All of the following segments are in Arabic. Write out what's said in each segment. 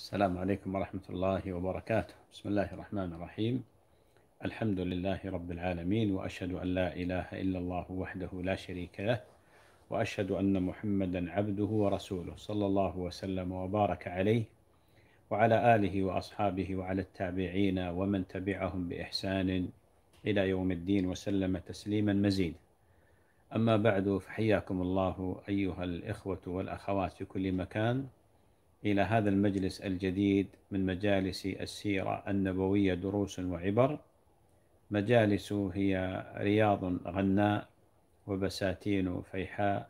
السلام عليكم ورحمة الله وبركاته بسم الله الرحمن الرحيم الحمد لله رب العالمين وأشهد أن لا إله إلا الله وحده لا شريك له وأشهد أن محمدا عبده ورسوله صلى الله وسلم وبارك عليه وعلى آله وأصحابه وعلى التابعين ومن تبعهم بإحسان إلى يوم الدين وسلم تسليما مزيدا أما بعد فحياكم الله أيها الإخوة والأخوات في كل مكان إلى هذا المجلس الجديد من مجالس السيرة النبوية دروس وعبر مجالس هي رياض غناء وبساتين فيحاء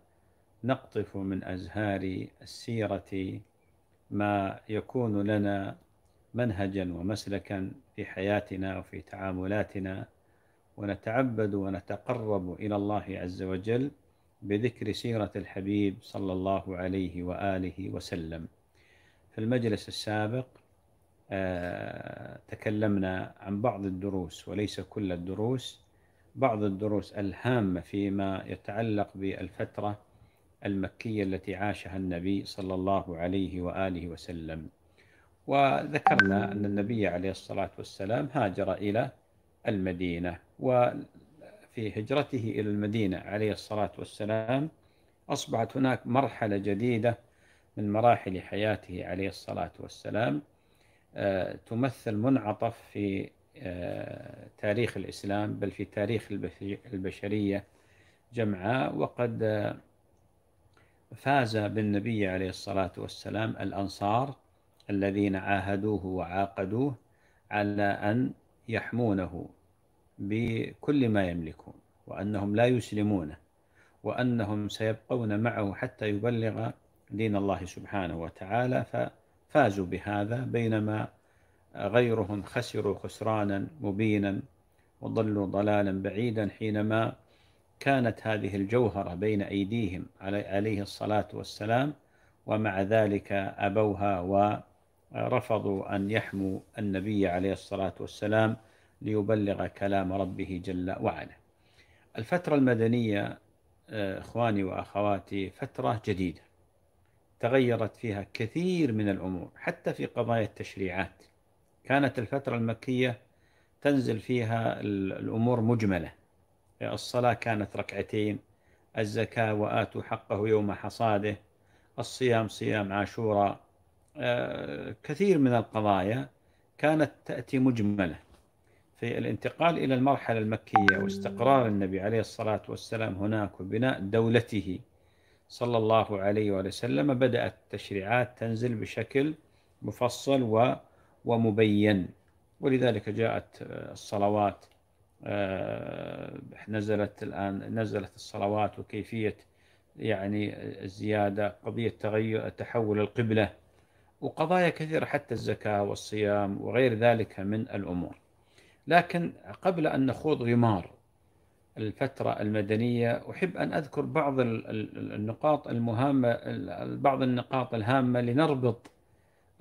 نقطف من أزهار السيرة ما يكون لنا منهجا ومسلكا في حياتنا وفي تعاملاتنا ونتعبد ونتقرب إلى الله عز وجل بذكر سيرة الحبيب صلى الله عليه وآله وسلم في المجلس السابق آه، تكلمنا عن بعض الدروس وليس كل الدروس بعض الدروس الهامة فيما يتعلق بالفترة المكية التي عاشها النبي صلى الله عليه وآله وسلم وذكرنا أن النبي عليه الصلاة والسلام هاجر إلى المدينة وفي هجرته إلى المدينة عليه الصلاة والسلام أصبحت هناك مرحلة جديدة من مراحل حياته عليه الصلاة والسلام آه، تمثل منعطف في آه، تاريخ الإسلام بل في تاريخ البشرية جمعاء وقد آه، فاز بالنبي عليه الصلاة والسلام الأنصار الذين عاهدوه وعاقدوه على أن يحمونه بكل ما يملكون وأنهم لا يسلمونه وأنهم سيبقون معه حتى يبلغ دين الله سبحانه وتعالى ففازوا بهذا بينما غيرهم خسروا خسرانا مبينا وضلوا ضلالا بعيدا حينما كانت هذه الجوهرة بين أيديهم عليه الصلاة والسلام ومع ذلك أبوها ورفضوا أن يحموا النبي عليه الصلاة والسلام ليبلغ كلام ربه جل وعلا الفترة المدنية آه، إخواني وأخواتي فترة جديدة تغيرت فيها كثير من الأمور حتى في قضايا التشريعات كانت الفترة المكية تنزل فيها الأمور مجملة الصلاة كانت ركعتين الزكاة وآتوا حقه يوم حصاده الصيام صيام عاشوراء آه، كثير من القضايا كانت تأتي مجملة في الانتقال إلى المرحلة المكية واستقرار النبي عليه الصلاة والسلام هناك وبناء دولته صلى الله عليه وسلم بدأت التشريعات تنزل بشكل مفصل ومبين ولذلك جاءت آه، الصلوات آه، نزلت الآن نزلت الصلوات وكيفية يعني الزيادة قضية تغير تحول القبلة وقضايا كثيرة حتى الزكاة والصيام وغير ذلك من الأمور لكن قبل أن نخوض غمار الفترة المدنية أحب أن أذكر بعض النقاط المهمة بعض النقاط الهامة لنربط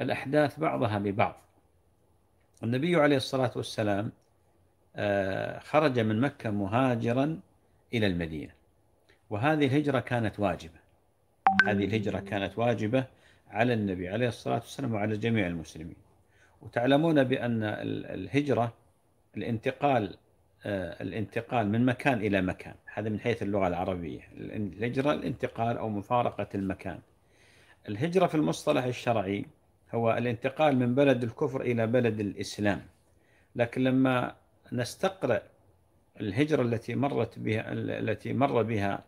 الأحداث بعضها ببعض النبي عليه الصلاة والسلام آه، خرج من مكة مهاجرا إلى المدينة وهذه الهجرة كانت واجبة هذه الهجرة كانت واجبة على النبي عليه الصلاة والسلام وعلى جميع المسلمين وتعلمون بأن الهجرة الانتقال آه، الانتقال من مكان إلى مكان هذا من حيث اللغة العربية الهجرة الانتقال أو مفارقة المكان الهجرة في المصطلح الشرعي هو الانتقال من بلد الكفر إلى بلد الإسلام لكن لما نستقرأ الهجرة التي مرت بها التي مر بها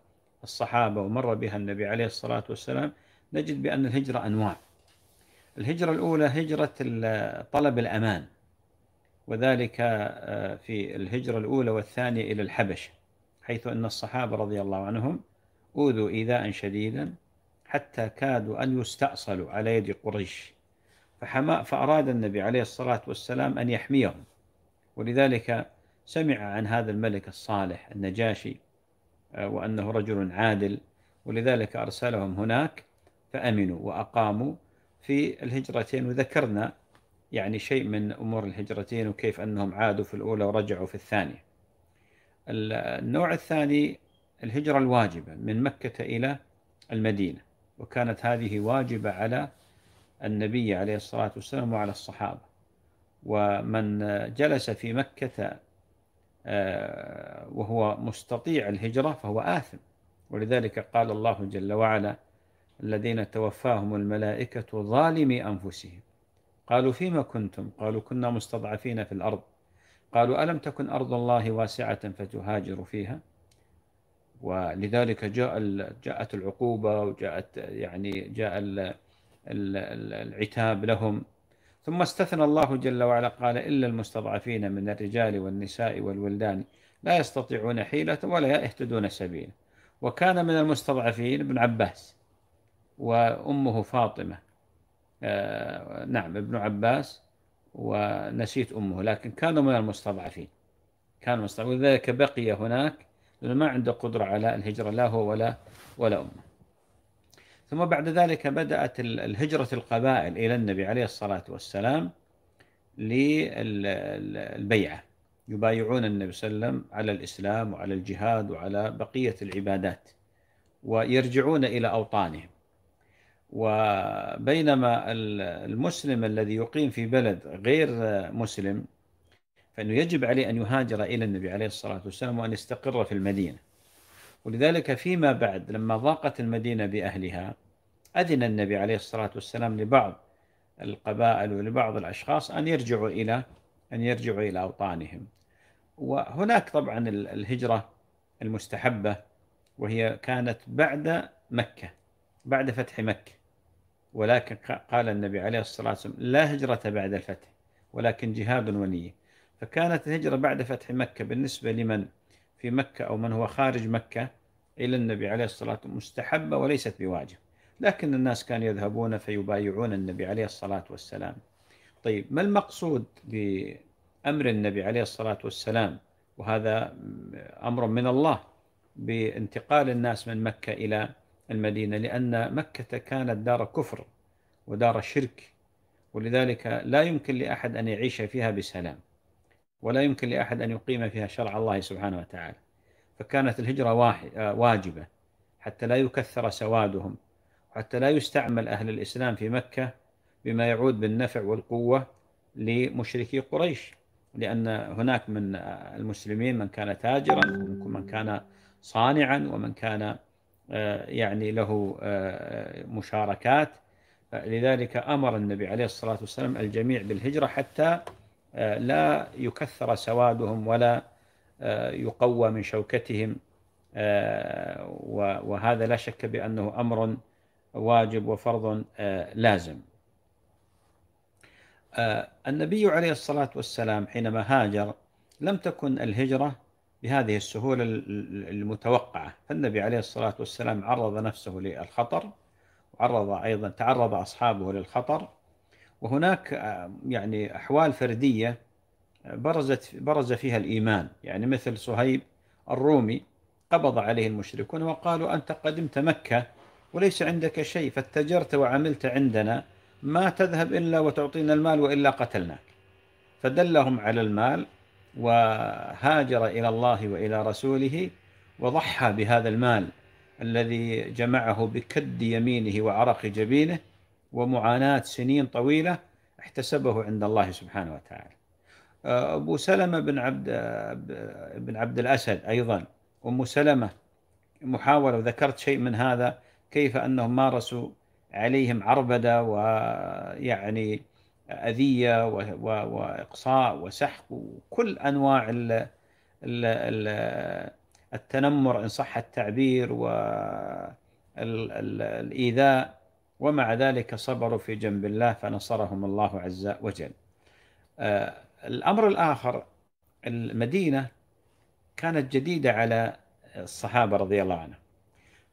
الصحابة ومر بها النبي عليه الصلاة والسلام نجد بأن الهجرة أنواع الهجرة الأولى هجرة طلب الأمان وذلك آه، في الهجرة الأولى والثانية إلى الحبشة حيث أن الصحابة رضي الله عنهم أوذوا إيذاء شديدا حتى كادوا أن يستأصلوا على يد قريش فحما فأراد النبي عليه الصلاة والسلام أن يحميهم ولذلك سمع عن هذا الملك الصالح النجاشي آه، وأنه رجل عادل ولذلك أرسلهم هناك فأمنوا وأقاموا في الهجرتين وذكرنا يعني شيء من امور الهجرتين وكيف انهم عادوا في الاولى ورجعوا في الثانيه. النوع الثاني الهجره الواجبه من مكه الى المدينه وكانت هذه واجبه على النبي عليه الصلاه والسلام وعلى الصحابه. ومن جلس في مكه آه، وهو مستطيع الهجره فهو آثم ولذلك قال الله جل وعلا الذين توفاهم الملائكه ظالمي انفسهم قالوا فيما كنتم قالوا كنا مستضعفين في الأرض قالوا ألم تكن أرض الله واسعة فتهاجر فيها ولذلك جاء جاءت العقوبة وجاءت يعني جاء العتاب لهم ثم استثنى الله جل وعلا قال إلا المستضعفين من الرجال والنساء والولدان لا يستطيعون حيلة ولا يهتدون سبيلا وكان من المستضعفين ابن عباس وأمه فاطمة آه، نعم ابن عباس ونسيت أمه لكن كانوا من المستضعفين كانوا مستضعفين ولذلك بقي هناك لأنه ما عنده قدرة على الهجرة لا هو ولا ولا أمه ثم بعد ذلك بدأت الهجرة القبائل إلى النبي عليه الصلاة والسلام للبيعة يبايعون النبي صلى الله عليه وسلم على الإسلام وعلى الجهاد وعلى بقية العبادات ويرجعون إلى أوطانهم وبينما المسلم الذي يقيم في بلد غير مسلم فإنه يجب عليه أن يهاجر إلى النبي عليه الصلاة والسلام وأن يستقر في المدينة ولذلك فيما بعد لما ضاقت المدينة بأهلها أذن النبي عليه الصلاة والسلام لبعض القبائل ولبعض الأشخاص أن يرجعوا إلى أن يرجعوا إلى أوطانهم وهناك طبعا الهجرة المستحبة وهي كانت بعد مكة بعد فتح مكة ولكن قال النبي عليه الصلاة والسلام لا هجرة بعد الفتح ولكن جهاد ونية فكانت الهجرة بعد فتح مكة بالنسبة لمن في مكة أو من هو خارج مكة إلى النبي عليه الصلاة والسلام مستحبة وليست بواجب لكن الناس كانوا يذهبون فيبايعون النبي عليه الصلاة والسلام طيب ما المقصود بأمر النبي عليه الصلاة والسلام وهذا أمر من الله بانتقال الناس من مكة إلى المدينة لأن مكة كانت دار كفر ودار شرك ولذلك لا يمكن لأحد أن يعيش فيها بسلام ولا يمكن لأحد أن يقيم فيها شرع الله سبحانه وتعالى فكانت الهجرة آه، واجبة حتى لا يكثر سوادهم وحتى لا يستعمل أهل الإسلام في مكة بما يعود بالنفع والقوة لمشركي قريش لأن هناك من المسلمين من كان تاجرا ومن كان صانعا ومن كان آه، يعني له آه، آه، مشاركات لذلك أمر النبي عليه الصلاة والسلام الجميع بالهجرة حتى لا يكثر سوادهم ولا يقوى من شوكتهم وهذا لا شك بأنه أمر واجب وفرض لازم النبي عليه الصلاة والسلام حينما هاجر لم تكن الهجرة بهذه السهولة المتوقعة فالنبي عليه الصلاة والسلام عرض نفسه للخطر وعرض أيضا تعرض أصحابه للخطر وهناك آه، يعني أحوال فردية آه، برزت برز فيها الإيمان يعني مثل صهيب الرومي قبض عليه المشركون وقالوا أنت قدمت مكة وليس عندك شيء فاتجرت وعملت عندنا ما تذهب إلا وتعطينا المال وإلا قتلناك فدلهم على المال وهاجر إلى الله وإلى رسوله وضحى بهذا المال الذي جمعه بكد يمينه وعرق جبينه ومعاناة سنين طويلة احتسبه عند الله سبحانه وتعالى آه، أبو سلمة بن عبد بن عبد الأسد أيضا أم سلمة محاولة وذكرت شيء من هذا كيف أنهم مارسوا عليهم عربدة ويعني اذيه واقصاء وسحق وكل انواع التنمر ان صح التعبير والايذاء ومع ذلك صبروا في جنب الله فنصرهم الله عز وجل. آه، الامر الاخر المدينه كانت جديده على الصحابه رضي الله عنهم.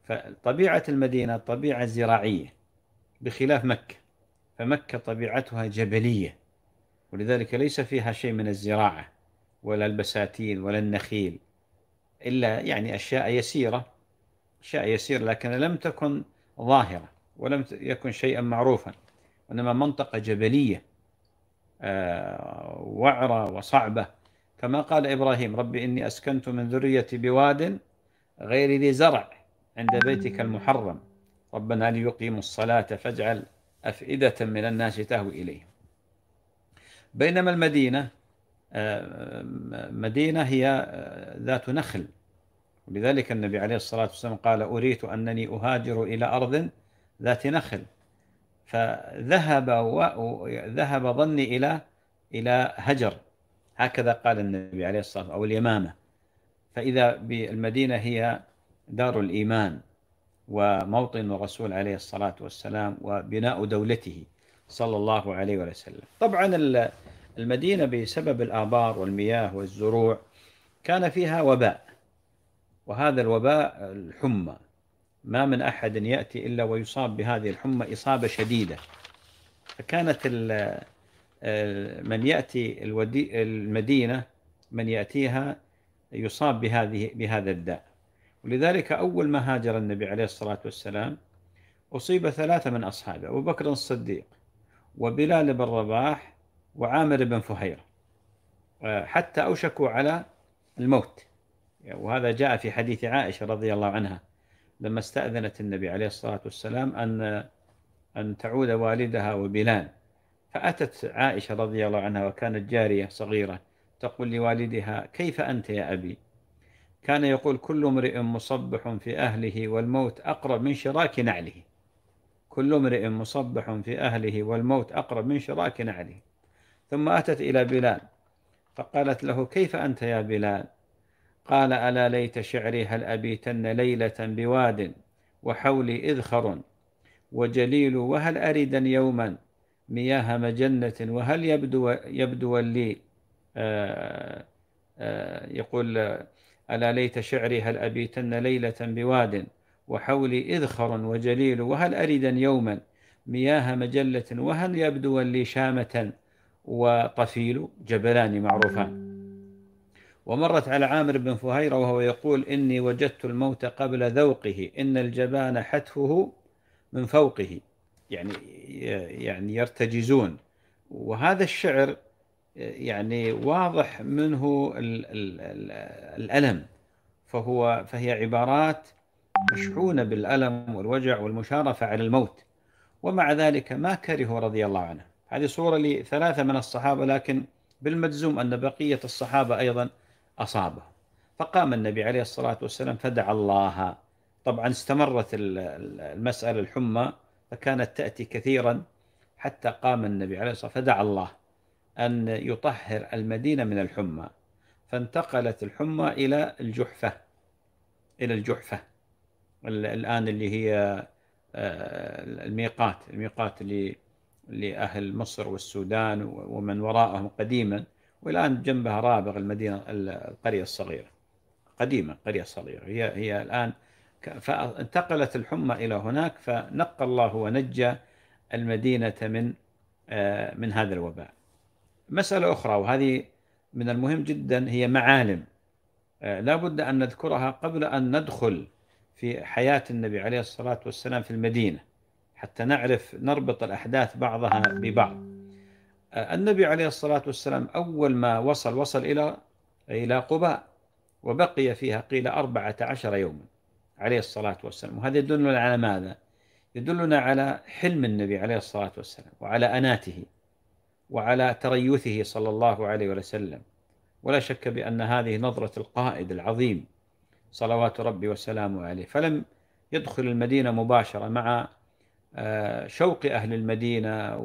فطبيعه المدينه طبيعه زراعيه بخلاف مكه. فمكة طبيعتها جبلية ولذلك ليس فيها شيء من الزراعة ولا البساتين ولا النخيل إلا يعني أشياء يسيرة أشياء يسيرة لكن لم تكن ظاهرة ولم يكن شيئا معروفا وإنما منطقة جبلية آه، وعرة وصعبة كما قال إبراهيم رب إني أسكنت من ذريتي بواد غير ذي زرع عند بيتك المحرم ربنا ليقيموا الصلاة فاجعل أفئدة من الناس تهوي إليه بينما المدينة آه، مدينة هي آه، ذات نخل ولذلك النبي عليه الصلاة والسلام قال أريت أنني أهاجر إلى أرض ذات نخل فذهب و... ذهب ظني إلى إلى هجر هكذا قال النبي عليه الصلاة والسلام أو اليمامة فإذا بالمدينة هي دار الإيمان وموطن الرسول عليه الصلاة والسلام وبناء دولته صلى الله عليه وسلم طبعا المدينة بسبب الآبار والمياه والزروع كان فيها وباء وهذا الوباء الحمى ما من أحد يأتي إلا ويصاب بهذه الحمى إصابة شديدة فكانت من يأتي المدينة من يأتيها يصاب بهذه بهذا الداء ولذلك أول ما هاجر النبي عليه الصلاة والسلام أصيب ثلاثة من أصحابه أبو بكر الصديق وبلال بن رباح وعامر بن فهيرة آه، حتى أوشكوا على الموت وهذا جاء في حديث عائشة رضي الله عنها لما استأذنت النبي عليه الصلاة والسلام أن أن تعود والدها وبلال فأتت عائشة رضي الله عنها وكانت جارية صغيرة تقول لوالدها كيف أنت يا أبي كان يقول كل امرئ مصبح في أهله والموت أقرب من شراك نعله كل امرئ مصبح في أهله والموت أقرب من شراك نعله ثم أتت إلى بلال فقالت له كيف أنت يا بلال قال ألا ليت شعري هل أبيتن ليلة بواد وحولي إذخر وجليل وهل أردا يوما مياه مجنة وهل يبدو, يبدو لي آآ آه، آآ آه، يقول ألا ليت شعري هل أبيتن ليلة بواد وحولي إذخر وجليل وهل أردا يوما مياه مجلة وهل يبدو لي شامة وطفيل جبلان معروفان ومرت على عامر بن فهيرة وهو يقول إني وجدت الموت قبل ذوقه إن الجبان حتفه من فوقه يعني يعني يرتجزون وهذا الشعر يعني واضح منه الـ الـ الـ الألم فهو فهي عبارات مشحونة بالألم والوجع والمشارفة على الموت ومع ذلك ما كرهوا رضي الله عنه هذه صورة لثلاثة من الصحابة لكن بالمجزوم أن بقية الصحابة أيضا أصابه فقام النبي عليه الصلاة والسلام فدعا الله طبعا استمرت المسألة الحمى فكانت تأتي كثيرا حتى قام النبي عليه الصلاة والسلام فدعا الله أن يطهر المدينة من الحمى فانتقلت الحمى إلى الجحفة إلى الجحفة الآن اللي هي آه، الميقات الميقات اللي لأهل مصر والسودان ومن وراءهم قديما والآن جنبها رابغ المدينة القرية الصغيرة قديمة قرية صغيرة هي هي الآن فانتقلت الحمى إلى هناك فنقى الله ونجى المدينة من آه، من هذا الوباء مسألة أخرى وهذه من المهم جدا هي معالم آه، لا بد أن نذكرها قبل أن ندخل في حياة النبي عليه الصلاة والسلام في المدينة حتى نعرف نربط الأحداث بعضها ببعض آه، النبي عليه الصلاة والسلام أول ما وصل وصل إلى إلى قباء وبقي فيها قيل أربعة عشر يوما عليه الصلاة والسلام وهذا يدلنا على ماذا؟ يدلنا على حلم النبي عليه الصلاة والسلام وعلى أناته وعلى تريثه صلى الله عليه وسلم ولا شك بأن هذه نظرة القائد العظيم صلوات ربي وسلامه عليه فلم يدخل المدينة مباشرة مع آه، شوق أهل المدينة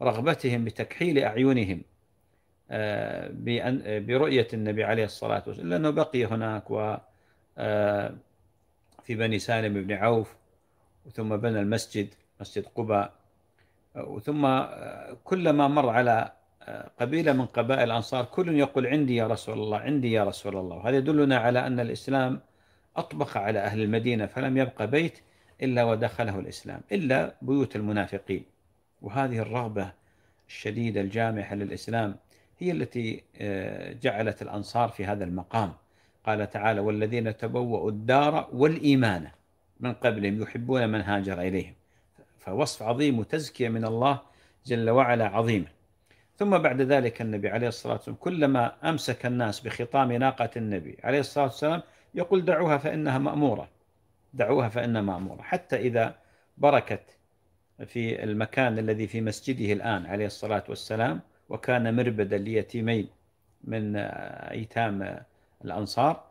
ورغبتهم بتكحيل أعينهم آه، برؤية النبي عليه الصلاة والسلام لأنه بقي هناك و آه، في بني سالم بن عوف ثم بنى المسجد مسجد قباء ثم آه، كلما مر على آه، قبيلة من قبائل الأنصار كل يقول عندي يا رسول الله عندي يا رسول الله وهذا يدلنا على أن الإسلام أطبق على أهل المدينة فلم يبقى بيت إلا ودخله الإسلام إلا بيوت المنافقين وهذه الرغبة الشديدة الجامحة للإسلام هي التي آه، جعلت الأنصار في هذا المقام قال تعالى والذين تبوأوا الدار والإيمان من قبلهم يحبون من هاجر إليهم فوصف عظيم وتزكية من الله جل وعلا عظيمة ثم بعد ذلك النبي عليه الصلاة والسلام كلما أمسك الناس بخطام ناقة النبي عليه الصلاة والسلام يقول دعوها فإنها مأمورة دعوها فإنها مأمورة حتى إذا بركت في المكان الذي في مسجده الآن عليه الصلاة والسلام وكان مربدا ليتيمين من أيتام الأنصار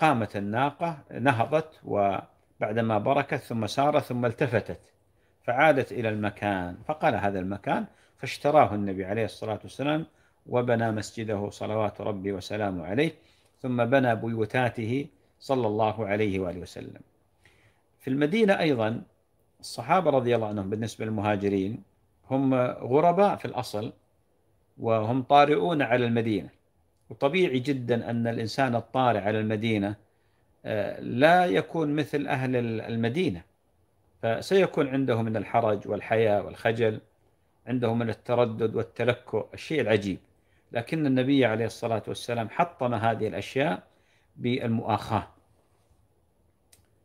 قامت الناقة نهضت وبعدما بركت ثم سارت ثم التفتت فعادت إلى المكان فقال هذا المكان فاشتراه النبي عليه الصلاة والسلام وبنى مسجده صلوات ربي وسلامه عليه ثم بنى بيوتاته صلى الله عليه وآله وسلم في المدينة أيضا الصحابة رضي الله عنهم بالنسبة للمهاجرين هم غرباء في الأصل وهم طارئون على المدينة وطبيعي جدا أن الإنسان الطارئ على المدينة آه، لا يكون مثل أهل المدينة فسيكون عنده من الحرج والحياء والخجل عنده من التردد والتلكؤ الشيء العجيب لكن النبي عليه الصلاة والسلام حطم هذه الأشياء بالمؤاخاة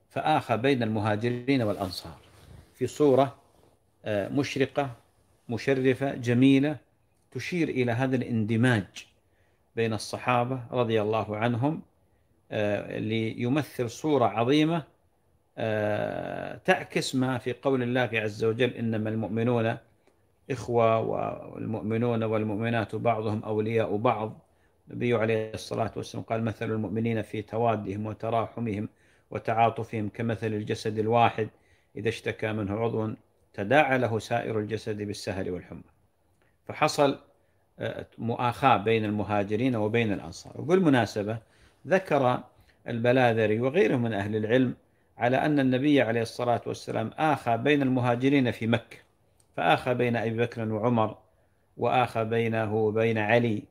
فآخى بين المهاجرين والأنصار في صورة آه، مشرقة مشرفة جميلة تشير إلى هذا الاندماج بين الصحابة رضي الله عنهم آه، ليمثل صورة عظيمة آه، تعكس ما في قول الله عز وجل إنما المؤمنون إخوة والمؤمنون والمؤمنات بعضهم أولياء بعض النبي عليه الصلاة والسلام قال مثل المؤمنين في توادهم وتراحمهم وتعاطفهم كمثل الجسد الواحد إذا اشتكى منه عضو تداعى له سائر الجسد بالسهر والحمى فحصل آه، مؤاخاة بين المهاجرين وبين الأنصار وبالمناسبة ذكر البلاذري وغيره من أهل العلم على أن النبي عليه الصلاة والسلام آخى بين المهاجرين في مكة فآخى بين أبي بكر وعمر وآخى بينه وبين علي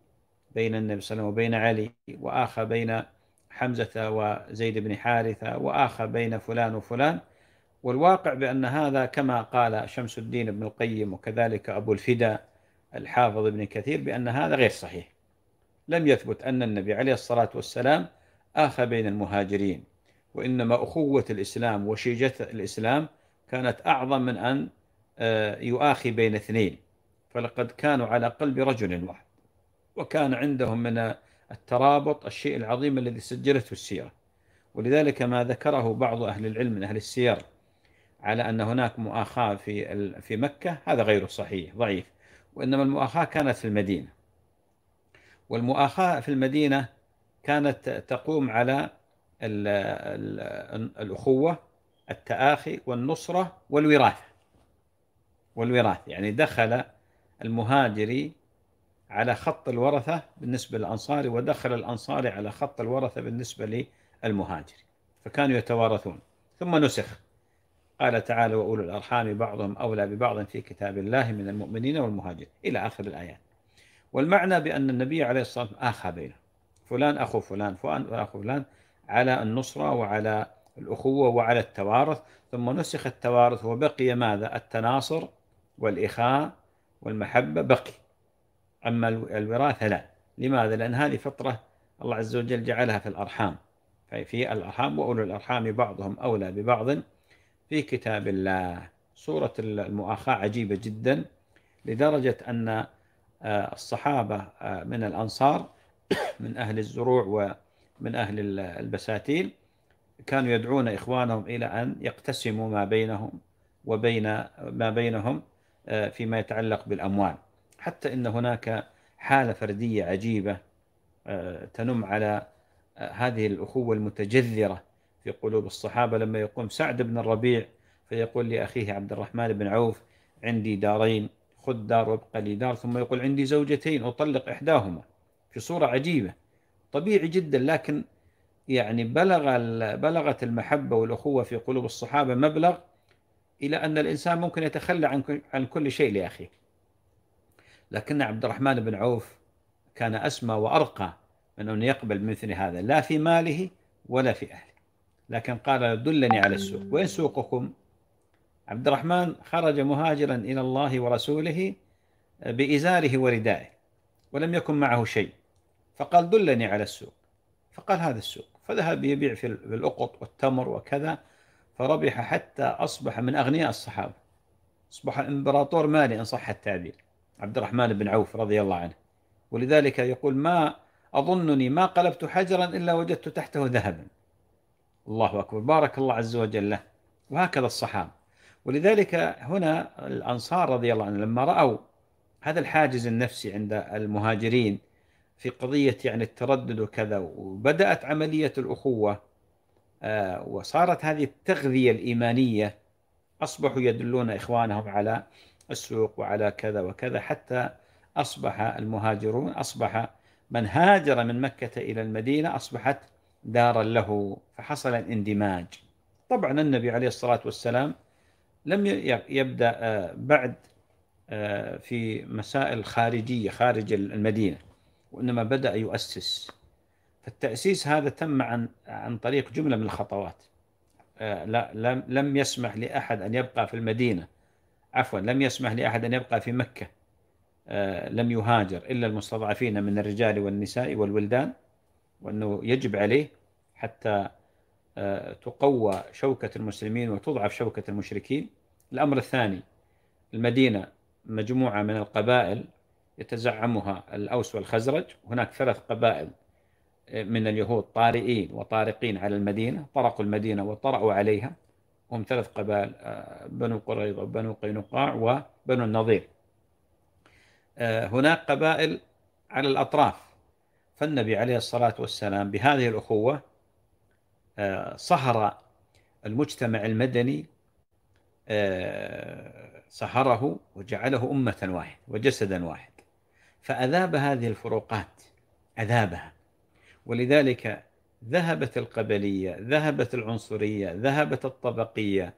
بين النبي صلى الله عليه وسلم وبين علي وآخى بين حمزة وزيد بن حارثة وآخى بين فلان وفلان والواقع بأن هذا كما قال شمس الدين ابن القيم وكذلك أبو الفدا الحافظ ابن كثير بأن هذا غير صحيح لم يثبت أن النبي عليه الصلاة والسلام آخى بين المهاجرين وإنما أخوة الإسلام وشيجة الإسلام كانت أعظم من أن آه، يؤاخي بين اثنين فلقد كانوا على قلب رجل واحد وكان عندهم من الترابط الشيء العظيم الذي سجلته السيرة ولذلك ما ذكره بعض أهل العلم من أهل السير على أن هناك مؤاخاة في في مكة هذا غير صحيح ضعيف وإنما المؤاخاة كانت في المدينة والمؤاخاة في المدينة كانت تقوم على الأخوة التآخي والنصرة والوراثة والوراثة يعني دخل المهاجري على خط الورثة بالنسبة للأنصاري ودخل الأنصاري على خط الورثة بالنسبة للمهاجري فكانوا يتوارثون ثم نسخ قال تعالى وأولو الأرحام بعضهم أولى ببعض في كتاب الله من المؤمنين والمهاجرين إلى آخر الآيات والمعنى بأن النبي عليه الصلاة والسلام آخى بينهم فلان أخو فلان فلان أخو فلان على النصرة وعلى الأخوة وعلى التوارث ثم نسخ التوارث وبقي ماذا التناصر والإخاء والمحبة بقي أما الوراثة لا لماذا؟ لأن هذه فطرة الله عز وجل جعلها في الأرحام في الأرحام وأولو الأرحام بعضهم أولى ببعض في كتاب الله صورة المؤاخاة عجيبة جدا لدرجة أن آه، الصحابة آه، من الأنصار من أهل الزروع و من أهل البساتين كانوا يدعون إخوانهم إلى أن يقتسموا ما بينهم وبين ما بينهم آه، فيما يتعلق بالأموال حتى إن هناك حالة فردية عجيبة آه، تنم على آه، هذه الأخوة المتجذرة في قلوب الصحابة لما يقوم سعد بن الربيع فيقول لأخيه عبد الرحمن بن عوف عندي دارين خذ دار وابقى لي دار ثم يقول عندي زوجتين أطلق إحداهما في صورة عجيبة طبيعي جدا لكن يعني بلغ بلغت المحبه والاخوه في قلوب الصحابه مبلغ الى ان الانسان ممكن يتخلى عن عن كل شيء لاخيه. لكن عبد الرحمن بن عوف كان اسمى وارقى من ان يقبل مثل هذا لا في ماله ولا في اهله. لكن قال دلني على السوق، وين سوقكم؟ عبد الرحمن خرج مهاجرا الى الله ورسوله بازاره وردائه ولم يكن معه شيء فقال دلني على السوق فقال هذا السوق فذهب يبيع في الأقط والتمر وكذا فربح حتى أصبح من أغنياء الصحابة أصبح إمبراطور مالي إن صح التعبير عبد الرحمن بن عوف رضي الله عنه ولذلك يقول ما أظنني ما قلبت حجرا إلا وجدت تحته ذهبا الله أكبر بارك الله عز وجل له وهكذا الصحابة ولذلك هنا الأنصار رضي الله عنهم لما رأوا هذا الحاجز النفسي عند المهاجرين في قضية يعني التردد وكذا وبدأت عملية الأخوة آه، وصارت هذه التغذية الإيمانية أصبحوا يدلون إخوانهم على السوق وعلى كذا وكذا حتى أصبح المهاجرون أصبح من هاجر من مكة إلى المدينة أصبحت دارا له فحصل الاندماج طبعا النبي عليه الصلاة والسلام لم يبدأ آه، بعد آه، في مسائل خارجية خارج المدينة وإنما بدأ يؤسس فالتأسيس هذا تم عن عن طريق جملة من الخطوات آه، لم لم يسمح لأحد أن يبقى في المدينة عفوا لم يسمح لأحد أن يبقى في مكة آه، لم يهاجر إلا المستضعفين من الرجال والنساء والولدان وأنه يجب عليه حتى آه، تقوى شوكة المسلمين وتضعف شوكة المشركين الأمر الثاني المدينة مجموعة من القبائل يتزعمها الأوس والخزرج هناك ثلاث قبائل آه، من اليهود طارئين وطارقين على المدينة طرقوا المدينة وطرأوا عليها هم ثلاث قبائل آه، بنو قريظة وبنو قينقاع وبنو النظير آه، هناك قبائل على الأطراف فالنبي عليه الصلاة والسلام بهذه الأخوة صهر المجتمع المدني صهره وجعله أمة واحد وجسدا واحد فأذاب هذه الفروقات أذابها ولذلك ذهبت القبلية ذهبت العنصرية ذهبت الطبقية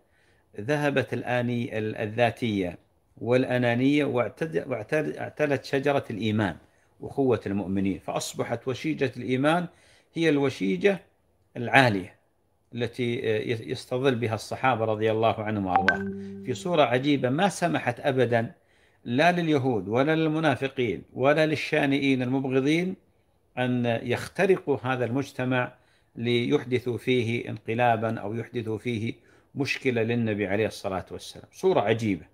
ذهبت الآني الذاتية والأنانية واعتلت شجرة الإيمان وقوة المؤمنين فأصبحت وشيجة الإيمان هي الوشيجة العالية التي آه، يستظل بها الصحابة رضي الله عنهم وأرضاهم في صورة عجيبة ما سمحت أبداً لا لليهود ولا للمنافقين ولا للشانئين المبغضين أن يخترقوا هذا المجتمع ليحدثوا فيه انقلابا أو يحدثوا فيه مشكلة للنبي عليه الصلاة والسلام صورة عجيبة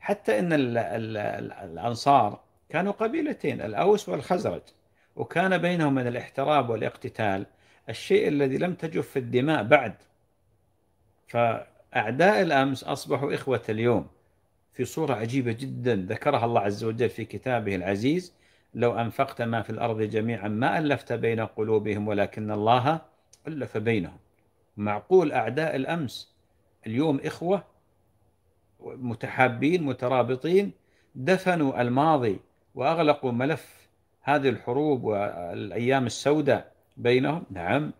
حتى أن الأنصار كانوا قبيلتين الأوس والخزرج وكان بينهم من الاحتراب والاقتتال الشيء الذي لم تجف الدماء بعد فأعداء الأمس أصبحوا إخوة اليوم في صورة عجيبة جدا ذكرها الله عز وجل في كتابه العزيز لو أنفقت ما في الأرض جميعا ما ألفت بين قلوبهم ولكن الله ألف بينهم معقول أعداء الأمس اليوم إخوة متحابين مترابطين دفنوا الماضي وأغلقوا ملف هذه الحروب والأيام السوداء بينهم نعم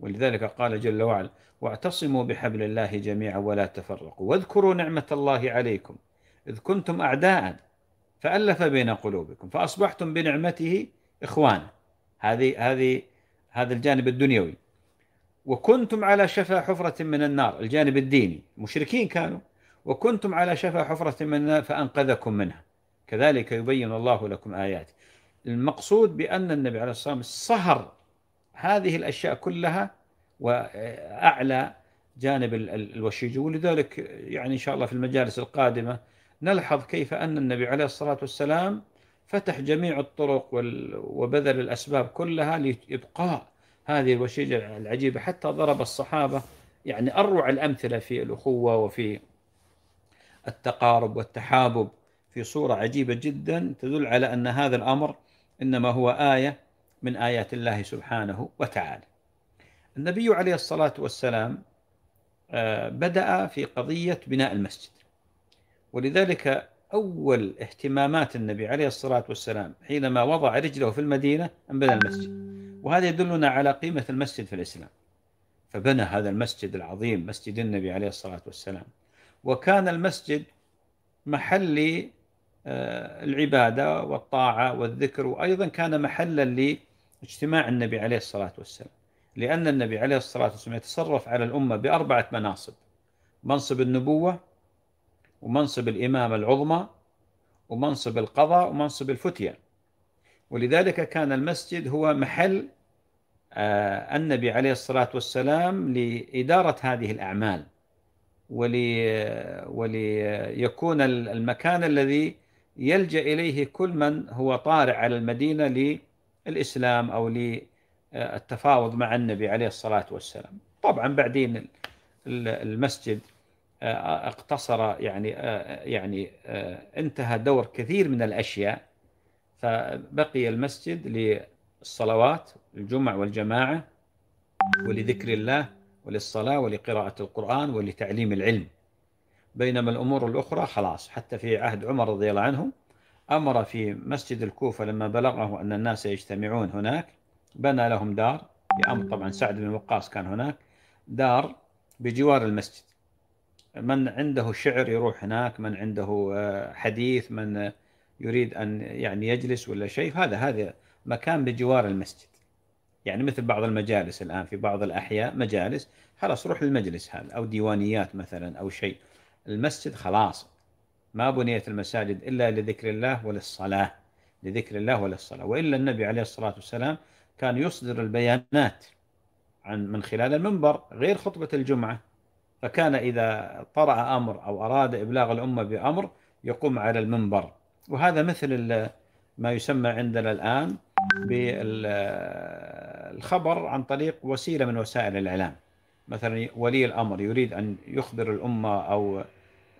ولذلك قال جل وعلا واعتصموا بحبل الله جميعا ولا تفرقوا واذكروا نعمة الله عليكم إذ كنتم أعداء فألف بين قلوبكم فأصبحتم بنعمته إخوانا هذه هذه هذا الجانب الدنيوي وكنتم على شفا حفرة من النار الجانب الديني مشركين كانوا وكنتم على شفا حفرة من النار فأنقذكم منها كذلك يبين الله لكم آياته المقصود بأن النبي عليه الصلاة والسلام صهر هذه الأشياء كلها وأعلى جانب الوشيج ولذلك يعني إن شاء الله في المجالس القادمة نلحظ كيف أن النبي عليه الصلاة والسلام فتح جميع الطرق وبذل الأسباب كلها لإبقاء هذه الوشيجة العجيبة حتى ضرب الصحابة يعني أروع الأمثلة في الأخوة وفي التقارب والتحابب في صورة عجيبة جدا تدل على أن هذا الأمر إنما هو آية من آيات الله سبحانه وتعالى النبي عليه الصلاة والسلام آه، بدأ في قضية بناء المسجد ولذلك أول اهتمامات النبي عليه الصلاة والسلام حينما وضع رجله في المدينة أن بنى المسجد وهذا يدلنا على قيمة المسجد في الإسلام فبنى هذا المسجد العظيم مسجد النبي عليه الصلاة والسلام وكان المسجد محل العبادة والطاعة والذكر وأيضا كان محلا لاجتماع النبي عليه الصلاة والسلام لأن النبي عليه الصلاة والسلام يتصرف على الأمة بأربعة مناصب منصب النبوة ومنصب الإمامة العظمى ومنصب القضاء ومنصب الفتية ولذلك كان المسجد هو محل آه، النبي عليه الصلاة والسلام لإدارة هذه الأعمال ولي آه، وليكون المكان الذي يلجأ إليه كل من هو طارئ على المدينة للإسلام أو للتفاوض آه، مع النبي عليه الصلاة والسلام طبعا بعدين المسجد اقتصر يعني يعني انتهى دور كثير من الاشياء فبقي المسجد للصلوات الجمع والجماعه ولذكر الله وللصلاه ولقراءه القران ولتعليم العلم بينما الامور الاخرى خلاص حتى في عهد عمر رضي الله عنه امر في مسجد الكوفه لما بلغه ان الناس يجتمعون هناك بنى لهم دار بامر طبعا سعد بن وقاص كان هناك دار بجوار المسجد من عنده شعر يروح هناك من عنده آه، حديث من آه، يريد أن يعني يجلس ولا شيء هذا هذا مكان بجوار المسجد يعني مثل بعض المجالس الآن في بعض الأحياء مجالس خلاص روح للمجلس هذا أو ديوانيات مثلا أو شيء المسجد خلاص ما بنيت المساجد إلا لذكر الله وللصلاة لذكر الله وللصلاة وإلا النبي عليه الصلاة والسلام كان يصدر البيانات عن من خلال المنبر غير خطبة الجمعة فكان إذا طرأ أمر أو أراد إبلاغ الأمة بأمر يقوم على المنبر وهذا مثل ما يسمى عندنا الآن بالخبر عن طريق وسيلة من وسائل الإعلام مثلا ولي الأمر يريد أن يخبر الأمة أو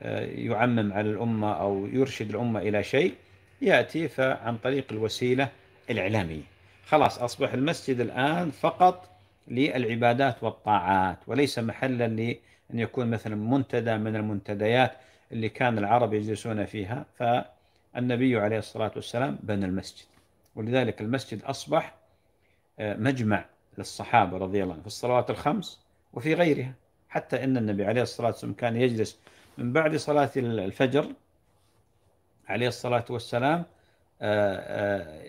آه، يعمم على الأمة أو يرشد الأمة إلى شيء يأتي عن طريق الوسيلة الإعلامية خلاص أصبح المسجد الآن فقط للعبادات والطاعات وليس محلا أن يكون مثلا منتدى من المنتديات اللي كان العرب يجلسون فيها فالنبي عليه الصلاة والسلام بنى المسجد ولذلك المسجد أصبح آه، مجمع للصحابة رضي الله عنهم في الصلوات الخمس وفي غيرها حتى أن النبي عليه الصلاة والسلام كان يجلس من بعد صلاة الفجر عليه الصلاة والسلام آه، آه،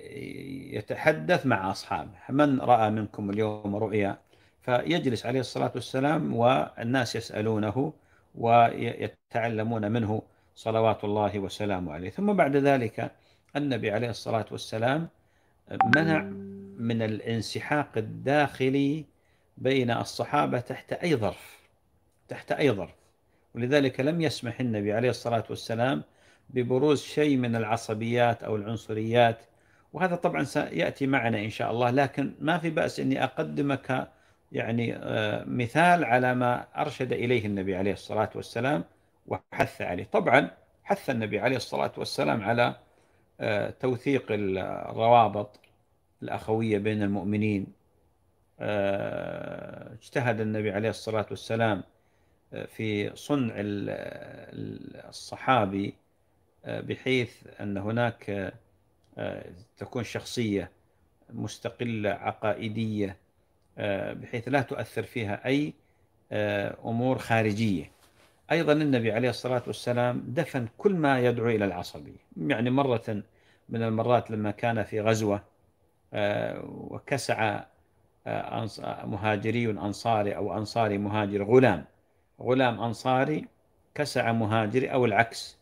يتحدث مع أصحابه من رأى منكم اليوم رؤيا فيجلس عليه الصلاة والسلام والناس يسألونه ويتعلمون منه صلوات الله وسلامه عليه ثم بعد ذلك النبي عليه الصلاة والسلام منع من الانسحاق الداخلي بين الصحابة تحت أي ظرف تحت أي ظرف ولذلك لم يسمح النبي عليه الصلاة والسلام ببروز شيء من العصبيات أو العنصريات وهذا طبعا سيأتي معنا إن شاء الله لكن ما في بأس أني أقدمك يعني آه، مثال على ما ارشد اليه النبي عليه الصلاه والسلام وحث عليه، طبعا حث النبي عليه الصلاه والسلام على آه، توثيق الروابط الاخويه بين المؤمنين. آه، اجتهد النبي عليه الصلاه والسلام في صنع الصحابي بحيث ان هناك تكون شخصيه مستقله عقائديه آه، بحيث لا تؤثر فيها أي آه، أمور خارجية أيضا النبي عليه الصلاة والسلام دفن كل ما يدعو إلى العصبية يعني مرة من المرات لما كان في غزوة آه، وكسع مهاجري أنصاري أو أنصاري مهاجر غلام غلام أنصاري كسع مهاجري أو العكس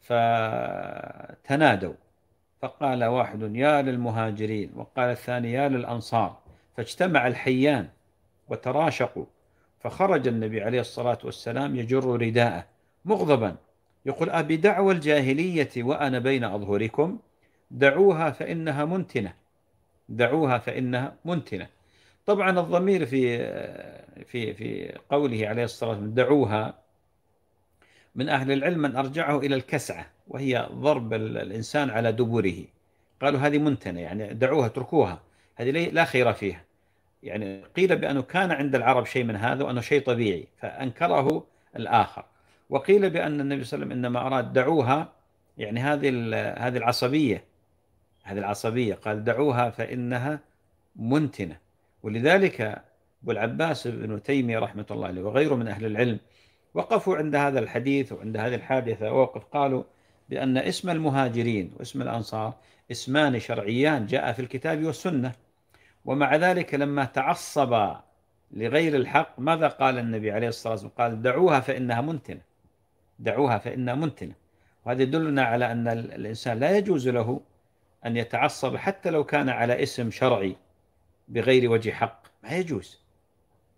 فتنادوا فقال واحد يا للمهاجرين وقال الثاني يا للأنصار فاجتمع الحيان وتراشقوا فخرج النبي عليه الصلاة والسلام يجر رداءه مغضبا يقول أبي دعوى الجاهلية وأنا بين أظهركم دعوها فإنها منتنة دعوها فإنها منتنة طبعا الضمير في في في قوله عليه الصلاة والسلام دعوها من أهل العلم من أرجعه إلى الكسعة وهي ضرب الإنسان على دبره قالوا هذه منتنة يعني دعوها اتركوها هذه لا خير فيها يعني قيل بأنه كان عند العرب شيء من هذا وأنه شيء طبيعي فأنكره الآخر وقيل بأن النبي صلى الله عليه وسلم إنما أراد دعوها يعني هذه هذه العصبية هذه العصبية قال دعوها فإنها منتنة ولذلك أبو العباس بن تيمية رحمة الله عليه وغيره من أهل العلم وقفوا عند هذا الحديث وعند هذه الحادثة ووقف قالوا بأن اسم المهاجرين واسم الأنصار اسمان شرعيان جاء في الكتاب والسنة ومع ذلك لما تعصب لغير الحق ماذا قال النبي عليه الصلاة والسلام قال دعوها فإنها منتنة دعوها فإنها منتنة وهذا يدلنا على أن الإنسان لا يجوز له أن يتعصب حتى لو كان على اسم شرعي بغير وجه حق ما يجوز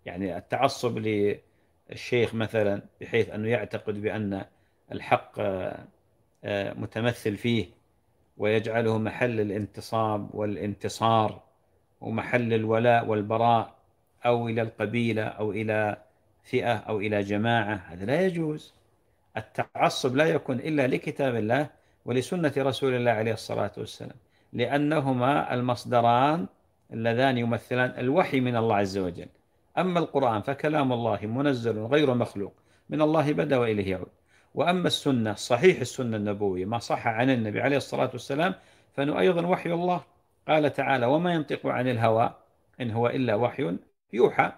يعني التعصب للشيخ مثلا بحيث أنه يعتقد بأن الحق آه، متمثل فيه ويجعله محل الانتصاب والانتصار ومحل الولاء والبراء أو إلى القبيلة أو إلى فئة أو إلى جماعة هذا لا يجوز التعصب لا يكون إلا لكتاب الله ولسنة رسول الله عليه الصلاة والسلام لأنهما المصدران اللذان يمثلان الوحي من الله عز وجل أما القرآن فكلام الله منزل غير مخلوق من الله بدأ وإليه يعود وأما السنة صحيح السنة النبوية ما صح عن النبي عليه الصلاة والسلام فأنه أيضا وحي الله قال تعالى وما ينطق عن الهوى إن هو إلا وحي يوحى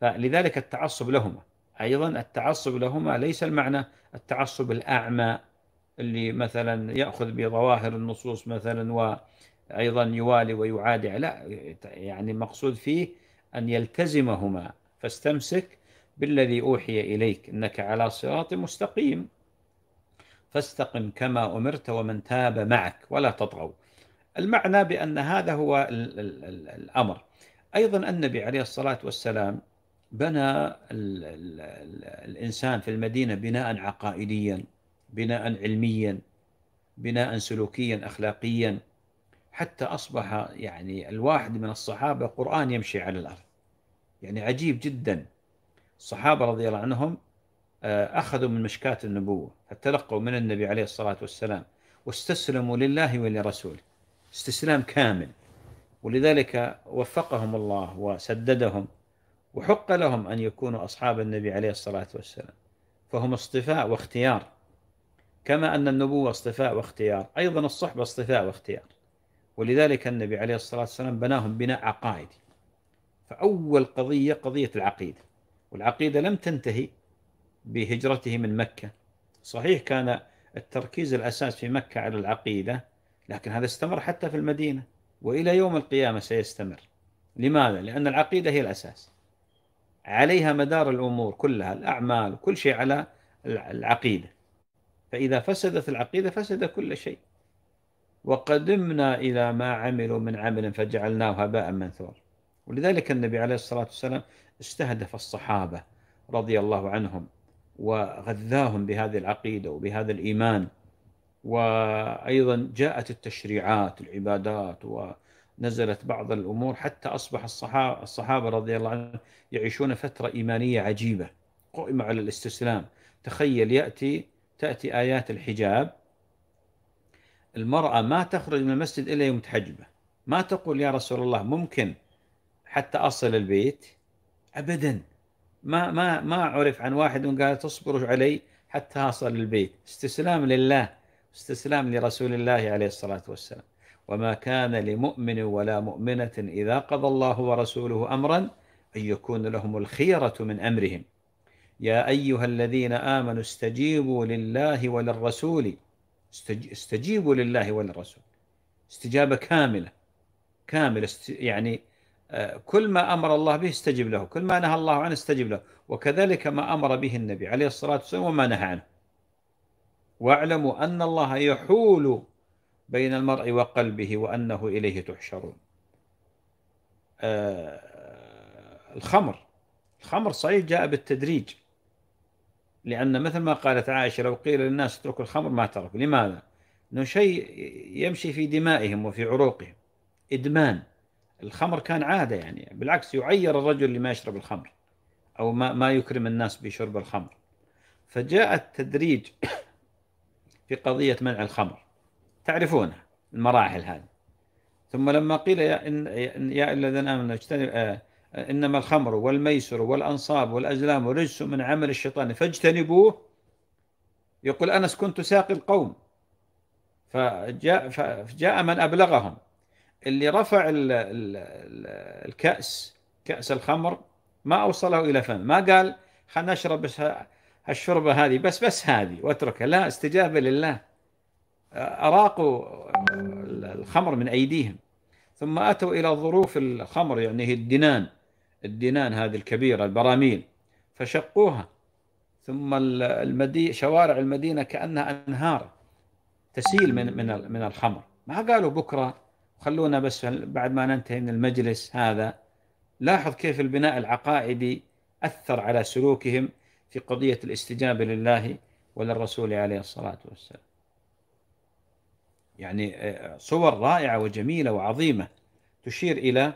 فلذلك التعصب لهما أيضا التعصب لهما ليس المعنى التعصب الأعمى اللي مثلا يأخذ بظواهر النصوص مثلا وأيضا يوالي ويعادع لا يعني مقصود فيه أن يلتزمهما فاستمسك بالذي أوحي إليك إنك على صراط مستقيم فاستقم كما أمرت ومن تاب معك ولا تطغوا المعنى بأن هذا هو الأمر أيضا النبي عليه الصلاة والسلام بنى الإنسان في المدينة بناء عقائديا بناء علميا بناء سلوكيا أخلاقيا حتى أصبح يعني الواحد من الصحابة قرآن يمشي على الأرض يعني عجيب جدا الصحابة رضي الله عنهم آه، أخذوا من مشكات النبوة فتلقوا من النبي عليه الصلاة والسلام واستسلموا لله ولرسوله استسلام كامل ولذلك وفقهم الله وسددهم وحق لهم أن يكونوا أصحاب النبي عليه الصلاة والسلام فهم اصطفاء واختيار كما أن النبوة اصطفاء واختيار أيضا الصحبة اصطفاء واختيار ولذلك النبي عليه الصلاة والسلام بناهم بناء عقائدي فأول قضية قضية العقيدة والعقيدة لم تنتهي بهجرته من مكة صحيح كان التركيز الأساس في مكة على العقيدة لكن هذا استمر حتى في المدينة وإلى يوم القيامة سيستمر لماذا؟ لأن العقيدة هي الأساس عليها مدار الأمور كلها الأعمال كل شيء على العقيدة فإذا فسدت العقيدة فسد كل شيء وقدمنا إلى ما عملوا من عمل فجعلناه هباء منثور ولذلك النبي عليه الصلاة والسلام استهدف الصحابة رضي الله عنهم وغذاهم بهذه العقيدة وبهذا الإيمان وايضا جاءت التشريعات العبادات ونزلت بعض الامور حتى اصبح الصحابه رضي الله عنهم يعيشون فتره ايمانيه عجيبه قائمه على الاستسلام تخيل ياتي تاتي ايات الحجاب المراه ما تخرج من المسجد الا يوم تحجبه ما تقول يا رسول الله ممكن حتى اصل البيت ابدا ما ما ما عرف عن واحد قال تصبر علي حتى اصل البيت استسلام لله استسلام لرسول الله عليه الصلاة والسلام وما كان لمؤمن ولا مؤمنة إذا قضى الله ورسوله أمرا أن يكون لهم الخيرة من أمرهم يا أيها الذين آمنوا استجيبوا لله وللرسول استجيبوا لله وللرسول استجابة كاملة كاملة يعني آه، كل ما أمر الله به استجب له كل ما نهى الله عنه استجب له وكذلك ما أمر به النبي عليه الصلاة والسلام وما نهى عنه واعلموا أن الله يحول بين المرء وقلبه وأنه إليه تحشرون آه الخمر الخمر صحيح جاء بالتدريج لأن مثل ما قالت عائشة لو قيل للناس اتركوا الخمر ما تركوا لماذا؟ أنه شيء يمشي في دمائهم وفي عروقهم إدمان الخمر كان عادة يعني بالعكس يعير الرجل لما يشرب الخمر أو ما, ما يكرم الناس بشرب الخمر فجاء التدريج في قضية منع الخمر تعرفونها المراحل هذه ثم لما قيل يا, إن يا الذين آمنوا اجتنبوا آه، إنما الخمر والميسر والأنصاب والأزلام رجس من عمل الشيطان فاجتنبوه يقول أنس كنت ساقي القوم فجاء, فجاء من أبلغهم اللي رفع الـ الـ الكأس كأس الخمر ما أوصله إلى فم ما قال خلنا نشرب بس الشربة هذه بس بس هذه واتركها لا استجابة لله أراقوا الخمر من أيديهم ثم أتوا إلى ظروف الخمر يعني هي الدنان الدنان هذه الكبيرة البراميل فشقوها ثم المدي شوارع المدينة كأنها أنهار تسيل من من من الخمر ما قالوا بكرة خلونا بس بعد ما ننتهي من المجلس هذا لاحظ كيف البناء العقائدي أثر على سلوكهم في قضية الاستجابة لله وللرسول عليه الصلاة والسلام يعني آه، صور رائعة وجميلة وعظيمة تشير إلى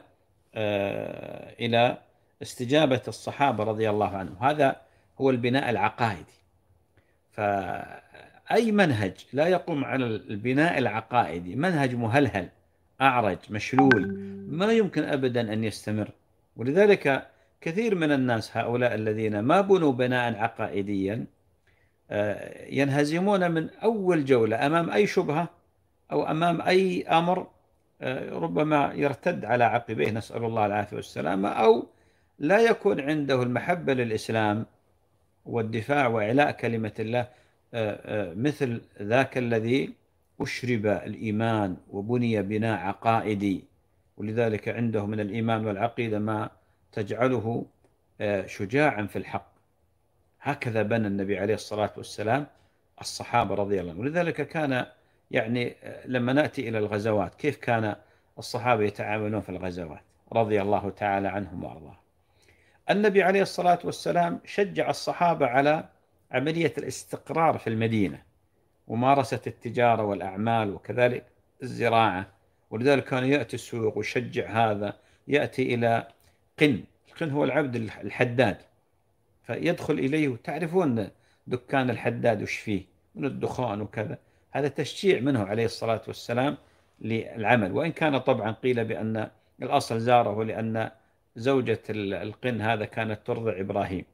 آه، إلى استجابة الصحابة رضي الله عنهم هذا هو البناء العقائدي فأي منهج لا يقوم على البناء العقائدي منهج مهلهل أعرج مشلول ما يمكن أبدا أن يستمر ولذلك كثير من الناس هؤلاء الذين ما بنوا بناء عقائديا آه، ينهزمون من أول جولة أمام أي شبهة أو أمام أي أمر آه، ربما يرتد على عقبيه نسأل الله العافية والسلامة أو لا يكون عنده المحبة للإسلام والدفاع وإعلاء كلمة الله آه، مثل ذاك الذي أشرب الإيمان وبني بناء عقائدي ولذلك عنده من الإيمان والعقيدة ما تجعله آه، شجاعا في الحق هكذا بنى النبي عليه الصلاة والسلام الصحابة رضي الله عنهم ولذلك كان يعني آه، لما نأتي إلى الغزوات كيف كان الصحابة يتعاملون في الغزوات رضي الله تعالى عنهم وأرضاهم النبي عليه الصلاة والسلام شجع الصحابة على عملية الاستقرار في المدينة ممارسة التجارة والأعمال وكذلك الزراعة ولذلك كان يأتي السوق ويشجع هذا يأتي إلى قن القن هو العبد الحداد فيدخل إليه تعرفون دكان الحداد وش فيه من الدخان وكذا هذا تشجيع منه عليه الصلاة والسلام للعمل وإن كان طبعا قيل بأن الأصل زاره لأن زوجة القن هذا كانت ترضع إبراهيم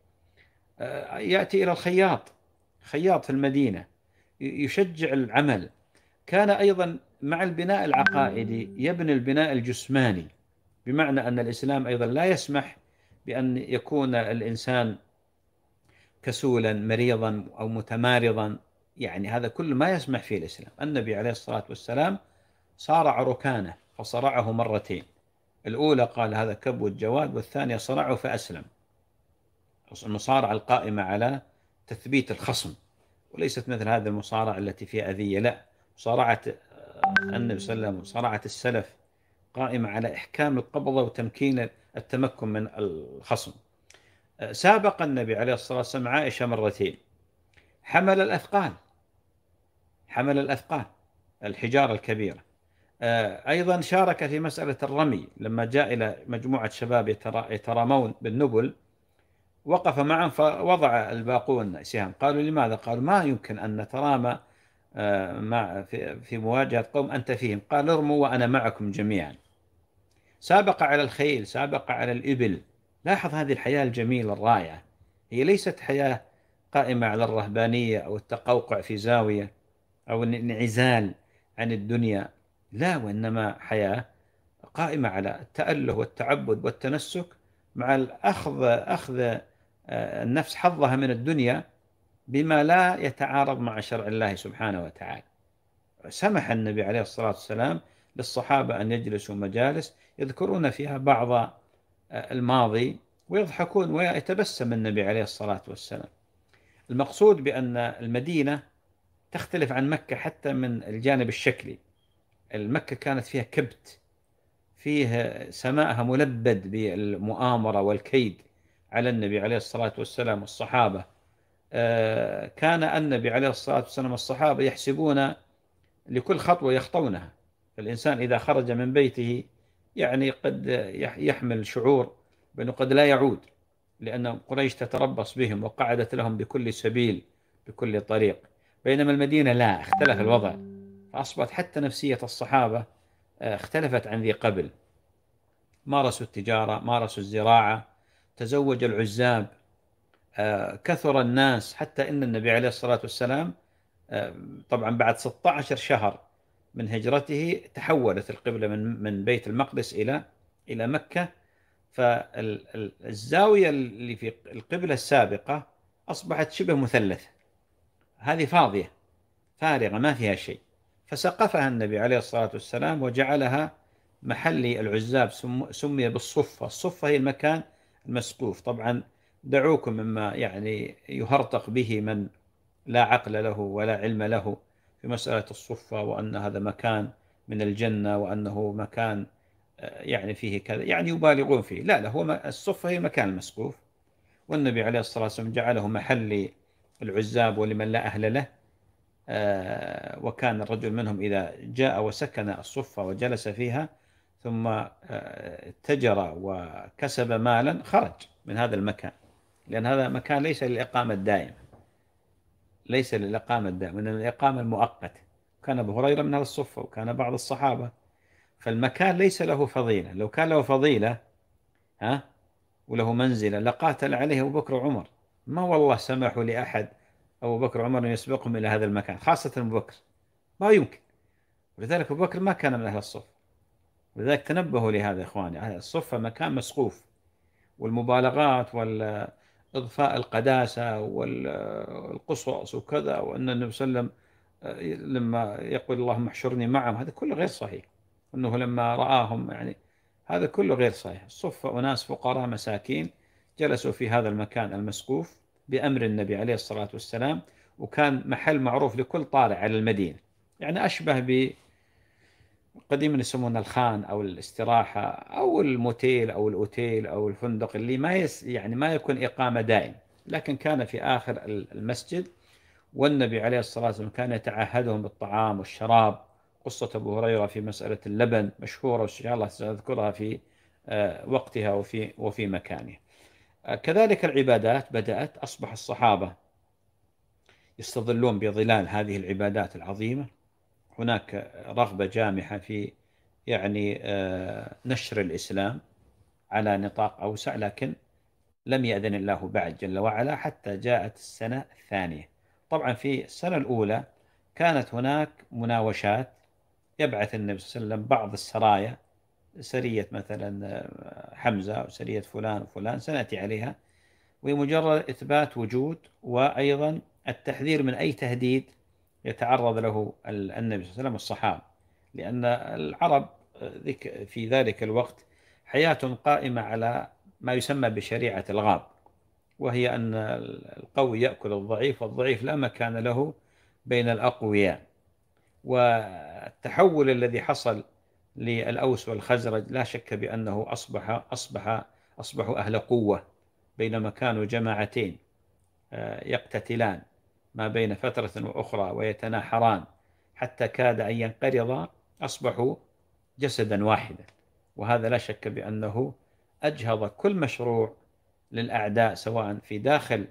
آه، يأتي إلى الخياط خياط في المدينة يشجع العمل كان أيضا مع البناء العقائدي يبني البناء الجسماني بمعنى ان الاسلام ايضا لا يسمح بان يكون الانسان كسولا مريضا او متمارضا يعني هذا كل ما يسمح فيه الاسلام، النبي عليه الصلاه والسلام صارع ركانه فصرعه مرتين. الاولى قال هذا كب الجواد والثانيه صرعه فاسلم. المصارعه القائمه على تثبيت الخصم وليست مثل هذه المصارعه التي فيها اذيه، لا مصارعه النبي صلى الله عليه وسلم صرعت السلف قائمة على إحكام القبضة وتمكين التمكن من الخصم أه، سابق النبي عليه الصلاة والسلام عائشة مرتين حمل الأثقال حمل الأثقال الحجارة الكبيرة أه، أيضا شارك في مسألة الرمي لما جاء إلى مجموعة شباب يترامون بالنبل وقف معهم فوضع الباقون سهام قالوا لماذا؟ قالوا ما يمكن أن نترامى أه، مع في مواجهة قوم أنت فيهم قال ارموا وأنا معكم جميعا سابق على الخيل سابق على الإبل لاحظ هذه الحياة الجميلة الرائعة هي ليست حياة قائمة على الرهبانية أو التقوقع في زاوية أو الانعزال عن الدنيا لا وإنما حياة قائمة على التأله والتعبد والتنسك مع الأخذ أخذ آه، النفس حظها من الدنيا بما لا يتعارض مع شرع الله سبحانه وتعالى سمح النبي عليه الصلاة والسلام للصحابة أن يجلسوا مجالس يذكرون فيها بعض آه، الماضي ويضحكون ويتبسم النبي عليه الصلاة والسلام المقصود بأن المدينة تختلف عن مكة حتى من الجانب الشكلي المكة كانت فيها كبت فيه سماءها ملبد بالمؤامرة والكيد على النبي عليه الصلاة والسلام والصحابة آه، كان النبي عليه الصلاة والسلام والصحابة يحسبون لكل خطوة يخطونها الإنسان إذا خرج من بيته يعني قد يحمل شعور بأنه قد لا يعود لأن قريش تتربص بهم وقعدت لهم بكل سبيل بكل طريق بينما المدينة لا اختلف الوضع فأصبحت حتى نفسية الصحابة آه، اختلفت عن ذي قبل مارسوا التجارة مارسوا الزراعة تزوج العزاب آه، كثر الناس حتى ان النبي عليه الصلاه والسلام آه، طبعا بعد 16 شهر من هجرته تحولت القبلة من من بيت المقدس إلى إلى مكة فالزاوية اللي في القبلة السابقة أصبحت شبه مثلثة هذه فاضية فارغة ما فيها شيء فسقفها النبي عليه الصلاة والسلام وجعلها محل العزاب سمي بالصفة الصفة هي المكان المسقوف طبعا دعوكم مما يعني يهرطق به من لا عقل له ولا علم له في مسألة الصفة وأن هذا مكان من الجنة وأنه مكان آه، يعني فيه كذا يعني يبالغون فيه لا لا هو الصفة هي مكان المسقوف والنبي عليه الصلاة والسلام جعله محل العزاب ولمن لا أهل له آه، وكان الرجل منهم إذا جاء وسكن الصفة وجلس فيها ثم آه، تجر وكسب مالا خرج من هذا المكان لأن هذا مكان ليس للإقامة الدائمة ليس للإقامة الدائمة من الإقامة المؤقتة كان أبو هريرة من أهل الصفة وكان بعض الصحابة فالمكان ليس له فضيلة لو كان له فضيلة ها وله منزلة لقاتل عليه أبو بكر وعمر ما والله سمحوا لأحد أبو بكر وعمر أن يسبقهم إلى هذا المكان خاصة أبو بكر ما يمكن ولذلك أبو بكر ما كان من أهل الصفة ولذلك تنبهوا لهذا إخواني الصفة مكان مسقوف والمبالغات وال إضفاء القداسة والقصص وكذا وأن النبي صلى الله عليه وسلم آه، لما يقول اللهم احشرني معهم هذا كله غير صحيح أنه لما رآهم يعني هذا كله غير صحيح صف أناس فقراء مساكين جلسوا في هذا المكان المسقوف بأمر النبي عليه الصلاة والسلام وكان محل معروف لكل طالع على المدينة يعني أشبه ب قديما يسمونه الخان او الاستراحه او الموتيل او الاوتيل او الفندق اللي ما يس يعني ما يكون اقامه دائم لكن كان في اخر المسجد والنبي عليه الصلاه والسلام كان يتعهدهم بالطعام والشراب قصه ابو هريره في مساله اللبن مشهوره وان شاء الله سنذكرها في آه، وقتها وفي وفي مكانها. آه، كذلك العبادات بدات اصبح الصحابه يستظلون بظلال هذه العبادات العظيمه هناك رغبة جامحة في يعني آه، نشر الإسلام على نطاق أوسع لكن لم يأذن الله بعد جل وعلا حتى جاءت السنة الثانية طبعا في السنة الأولى كانت هناك مناوشات يبعث النبي صلى الله عليه وسلم بعض السرايا سرية مثلا آه، حمزة أو سرية فلان وفلان سنأتي عليها ومجرد إثبات وجود وأيضا التحذير من أي تهديد يتعرض له النبي صلى الله عليه وسلم والصحابة لأن العرب في ذلك الوقت حياة قائمة على ما يسمى بشريعة الغاب وهي أن القوي يأكل الضعيف والضعيف لا مكان له بين الأقوياء والتحول الذي حصل للأوس والخزرج لا شك بأنه أصبح أصبح أصبحوا أهل قوة بينما كانوا جماعتين آه، يقتتلان ما بين فترة وأخرى ويتناحران حتى كاد أن ينقرضا أصبحوا جسدا واحدا وهذا لا شك بأنه أجهض كل مشروع للأعداء سواء في داخل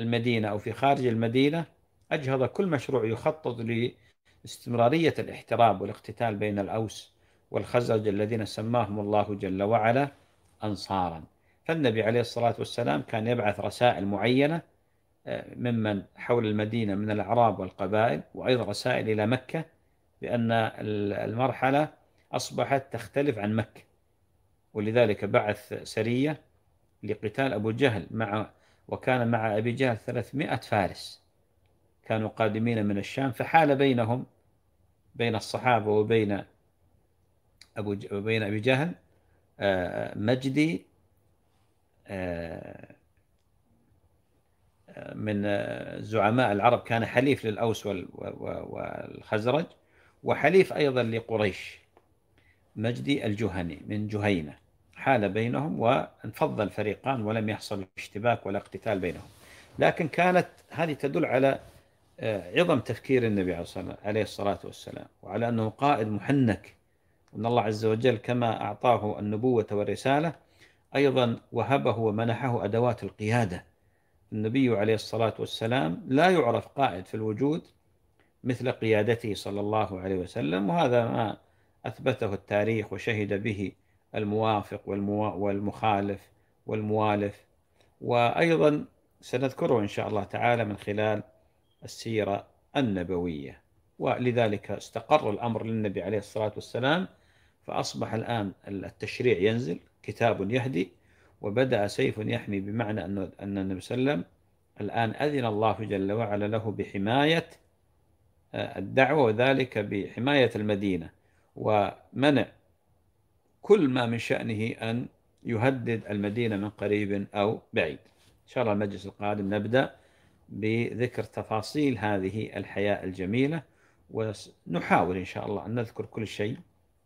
المدينة أو في خارج المدينة أجهض كل مشروع يخطط لاستمرارية الاحتراب والاقتتال بين الأوس والخزرج الذين سماهم الله جل وعلا أنصارا فالنبي عليه الصلاة والسلام كان يبعث رسائل معينة ممن حول المدينة من الأعراب والقبائل وأيضا رسائل إلى مكة بأن المرحلة أصبحت تختلف عن مكة ولذلك بعث سرية لقتال أبو جهل مع وكان مع أبي جهل 300 فارس كانوا قادمين من الشام فحال بينهم بين الصحابة وبين أبو وبين أبي جهل آه، مجدي آه، من آه، زعماء العرب كان حليف للأوس والخزرج وحليف أيضا لقريش مجدي الجهني من جهينة حال بينهم وانفض الفريقان ولم يحصل اشتباك ولا اقتتال بينهم لكن كانت هذه تدل على آه، عظم تفكير النبي عليه الصلاة والسلام وعلى أنه قائد محنك وأن الله عز وجل كما أعطاه النبوة والرسالة أيضا وهبه ومنحه أدوات القيادة النبي عليه الصلاة والسلام لا يعرف قائد في الوجود مثل قيادته صلى الله عليه وسلم وهذا ما أثبته التاريخ وشهد به الموافق والمخالف والموالف وأيضا سنذكره إن شاء الله تعالى من خلال السيرة النبوية ولذلك استقر الأمر للنبي عليه الصلاة والسلام فأصبح الآن التشريع ينزل كتاب يهدي وبدأ سيف يحمي بمعنى أن النبي صلى الله عليه وسلم الآن أذن الله جل وعلا له بحماية آه، الدعوة وذلك بحماية المدينة ومنع كل ما من شأنه أن يهدد المدينة من قريب أو بعيد إن شاء الله المجلس القادم نبدأ بذكر تفاصيل هذه الحياة الجميلة ونحاول إن شاء الله أن نذكر كل شيء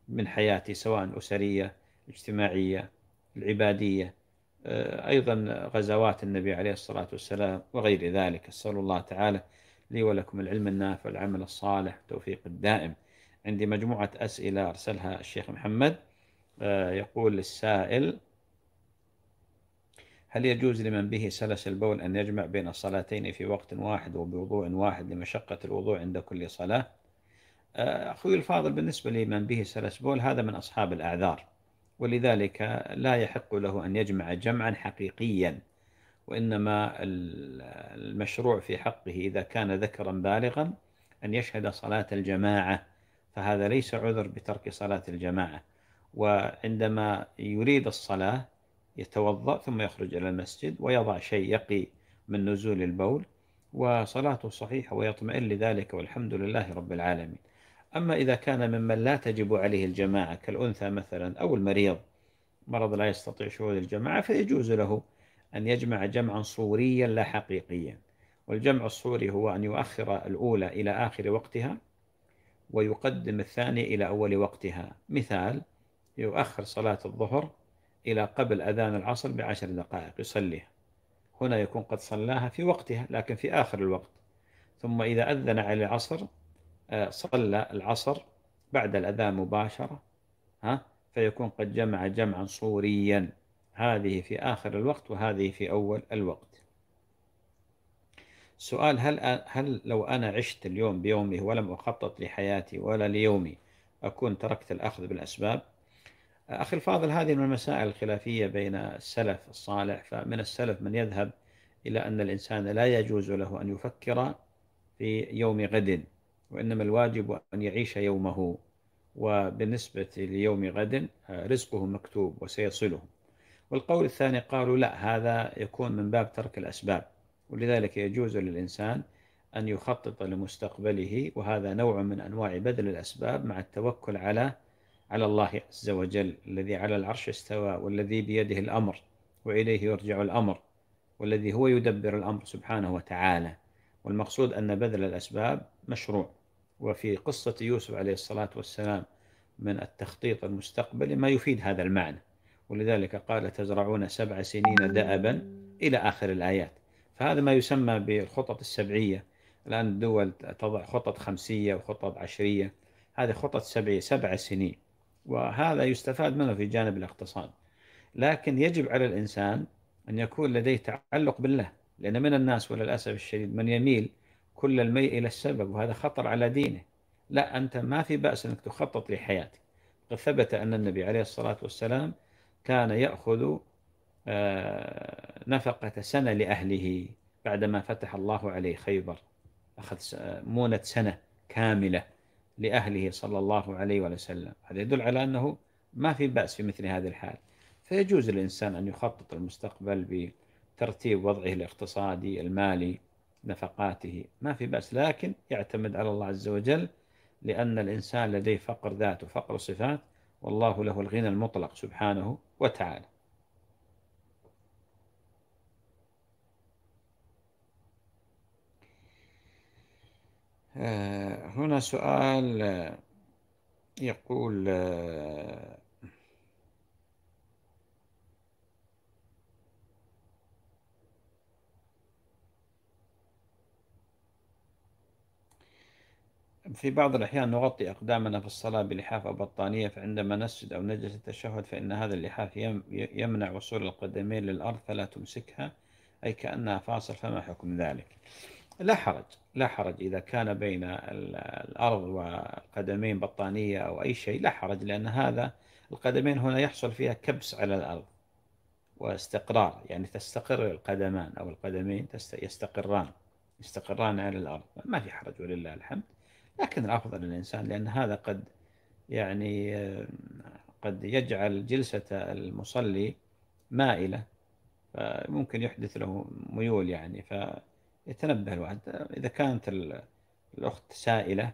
من حياتي سواء أسرية اجتماعية العبادية آه، أيضا غزوات النبي عليه الصلاة والسلام وغير ذلك أسأل الله تعالى لي ولكم العلم النافع والعمل الصالح والتوفيق الدائم عندي مجموعة أسئلة أرسلها الشيخ محمد آه، يقول السائل هل يجوز لمن به سلس البول أن يجمع بين الصلاتين في وقت واحد وبوضوء واحد لمشقة الوضوء عند كل صلاة آه، أخوي الفاضل بالنسبة لمن به سلس بول هذا من أصحاب الأعذار ولذلك لا يحق له أن يجمع جمعا حقيقيا وإنما المشروع في حقه إذا كان ذكرا بالغا أن يشهد صلاة الجماعة فهذا ليس عذر بترك صلاة الجماعة وعندما يريد الصلاة يتوضأ ثم يخرج إلى المسجد ويضع شيء يقي من نزول البول وصلاته صحيحة ويطمئن لذلك والحمد لله رب العالمين أما إذا كان ممن لا تجب عليه الجماعة كالأنثى مثلا أو المريض مرض لا يستطيع شهود الجماعة فيجوز له أن يجمع جمعا صوريا لا حقيقيا والجمع الصوري هو أن يؤخر الأولى إلى آخر وقتها ويقدم الثانية إلى أول وقتها مثال يؤخر صلاة الظهر إلى قبل أذان العصر بعشر دقائق يصليها هنا يكون قد صلاها في وقتها لكن في آخر الوقت ثم إذا أذن على العصر آه، صلى العصر بعد الأذان مباشرة ها فيكون قد جمع جمعا صوريا هذه في آخر الوقت وهذه في أول الوقت سؤال هل هل لو أنا عشت اليوم بيومي ولم أخطط لحياتي ولا ليومي أكون تركت الأخذ بالأسباب أخي الفاضل هذه من المسائل الخلافية بين السلف الصالح فمن السلف من يذهب إلى أن الإنسان لا يجوز له أن يفكر في يوم غد وإنما الواجب أن يعيش يومه وبالنسبة ليوم غد آه، رزقه مكتوب وسيصله والقول الثاني قالوا لا هذا يكون من باب ترك الأسباب ولذلك يجوز للإنسان أن يخطط لمستقبله وهذا نوع من أنواع بذل الأسباب مع التوكل على على الله عز وجل الذي على العرش استوى والذي بيده الأمر وإليه يرجع الأمر والذي هو يدبر الأمر سبحانه وتعالى والمقصود أن بذل الأسباب مشروع وفي قصة يوسف عليه الصلاة والسلام من التخطيط المستقبلي ما يفيد هذا المعنى ولذلك قال تزرعون سبع سنين دأبا إلى آخر الآيات فهذا ما يسمى بالخطط السبعية الآن الدول تضع خطط خمسية وخطط عشرية هذه خطط سبعية سبع سنين وهذا يستفاد منه في جانب الاقتصاد لكن يجب على الإنسان أن يكون لديه تعلق بالله لأن من الناس وللأسف الشديد من يميل كل الميء إلى السبب وهذا خطر على دينه لا أنت ما في بأس أنك تخطط لحياتك قد ثبت أن النبي عليه الصلاة والسلام كان يأخذ آه، نفقة سنة لأهله بعدما فتح الله عليه خيبر أخذ مونة سنة كاملة لأهله صلى الله عليه وسلم هذا يدل على أنه ما في بأس في مثل هذه الحال فيجوز للإنسان أن يخطط المستقبل بترتيب وضعه الاقتصادي المالي نفقاته ما في بأس لكن يعتمد على الله عز وجل لأن الإنسان لديه فقر ذات وفقر صفات والله له الغنى المطلق سبحانه وتعالى آه، هنا سؤال آه، يقول آه، في بعض الأحيان نغطي أقدامنا في الصلاة بلحاف أو بطانية فعندما نسجد أو نجلس للتشهد فإن هذا اللحاف يمنع وصول القدمين للأرض فلا تمسكها أي كأنها فاصل فما حكم ذلك لا حرج لا حرج إذا كان بين الأرض والقدمين بطانية أو أي شيء لا حرج لأن هذا القدمين هنا يحصل فيها كبس على الأرض واستقرار يعني تستقر القدمان أو القدمين يستقران يستقران على الأرض ما في حرج ولله الحمد لكن الافضل للانسان لان هذا قد يعني آه، قد يجعل جلسه المصلي مائله فممكن يحدث له ميول يعني فيتنبه الواحد اذا كانت الاخت سائله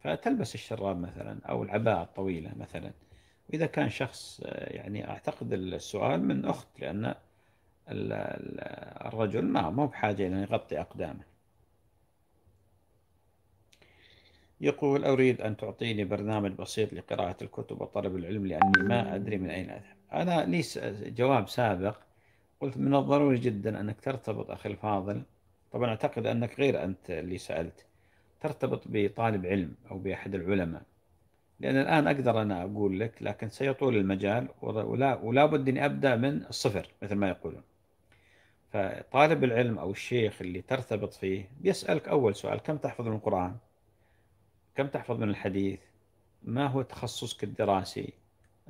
فتلبس الشراب مثلا او العباءه الطويله مثلا واذا كان شخص آه، يعني اعتقد السؤال من اخت لان الرجل ما مو بحاجه الى ان يغطي اقدامه يقول أريد أن تعطيني برنامج بسيط لقراءة الكتب وطلب العلم لأني ما أدري من أين أذهب أنا لي جواب سابق قلت من الضروري جدا أنك ترتبط أخي الفاضل طبعا أعتقد أنك غير أنت اللي سألت ترتبط بطالب علم أو بأحد العلماء لأن الآن أقدر أنا أقول لك لكن سيطول المجال ولا, ولا بد أني أبدأ من الصفر مثل ما يقولون فطالب العلم أو الشيخ اللي ترتبط فيه بيسألك أول سؤال كم تحفظ من القرآن؟ كم تحفظ من الحديث ما هو تخصصك الدراسي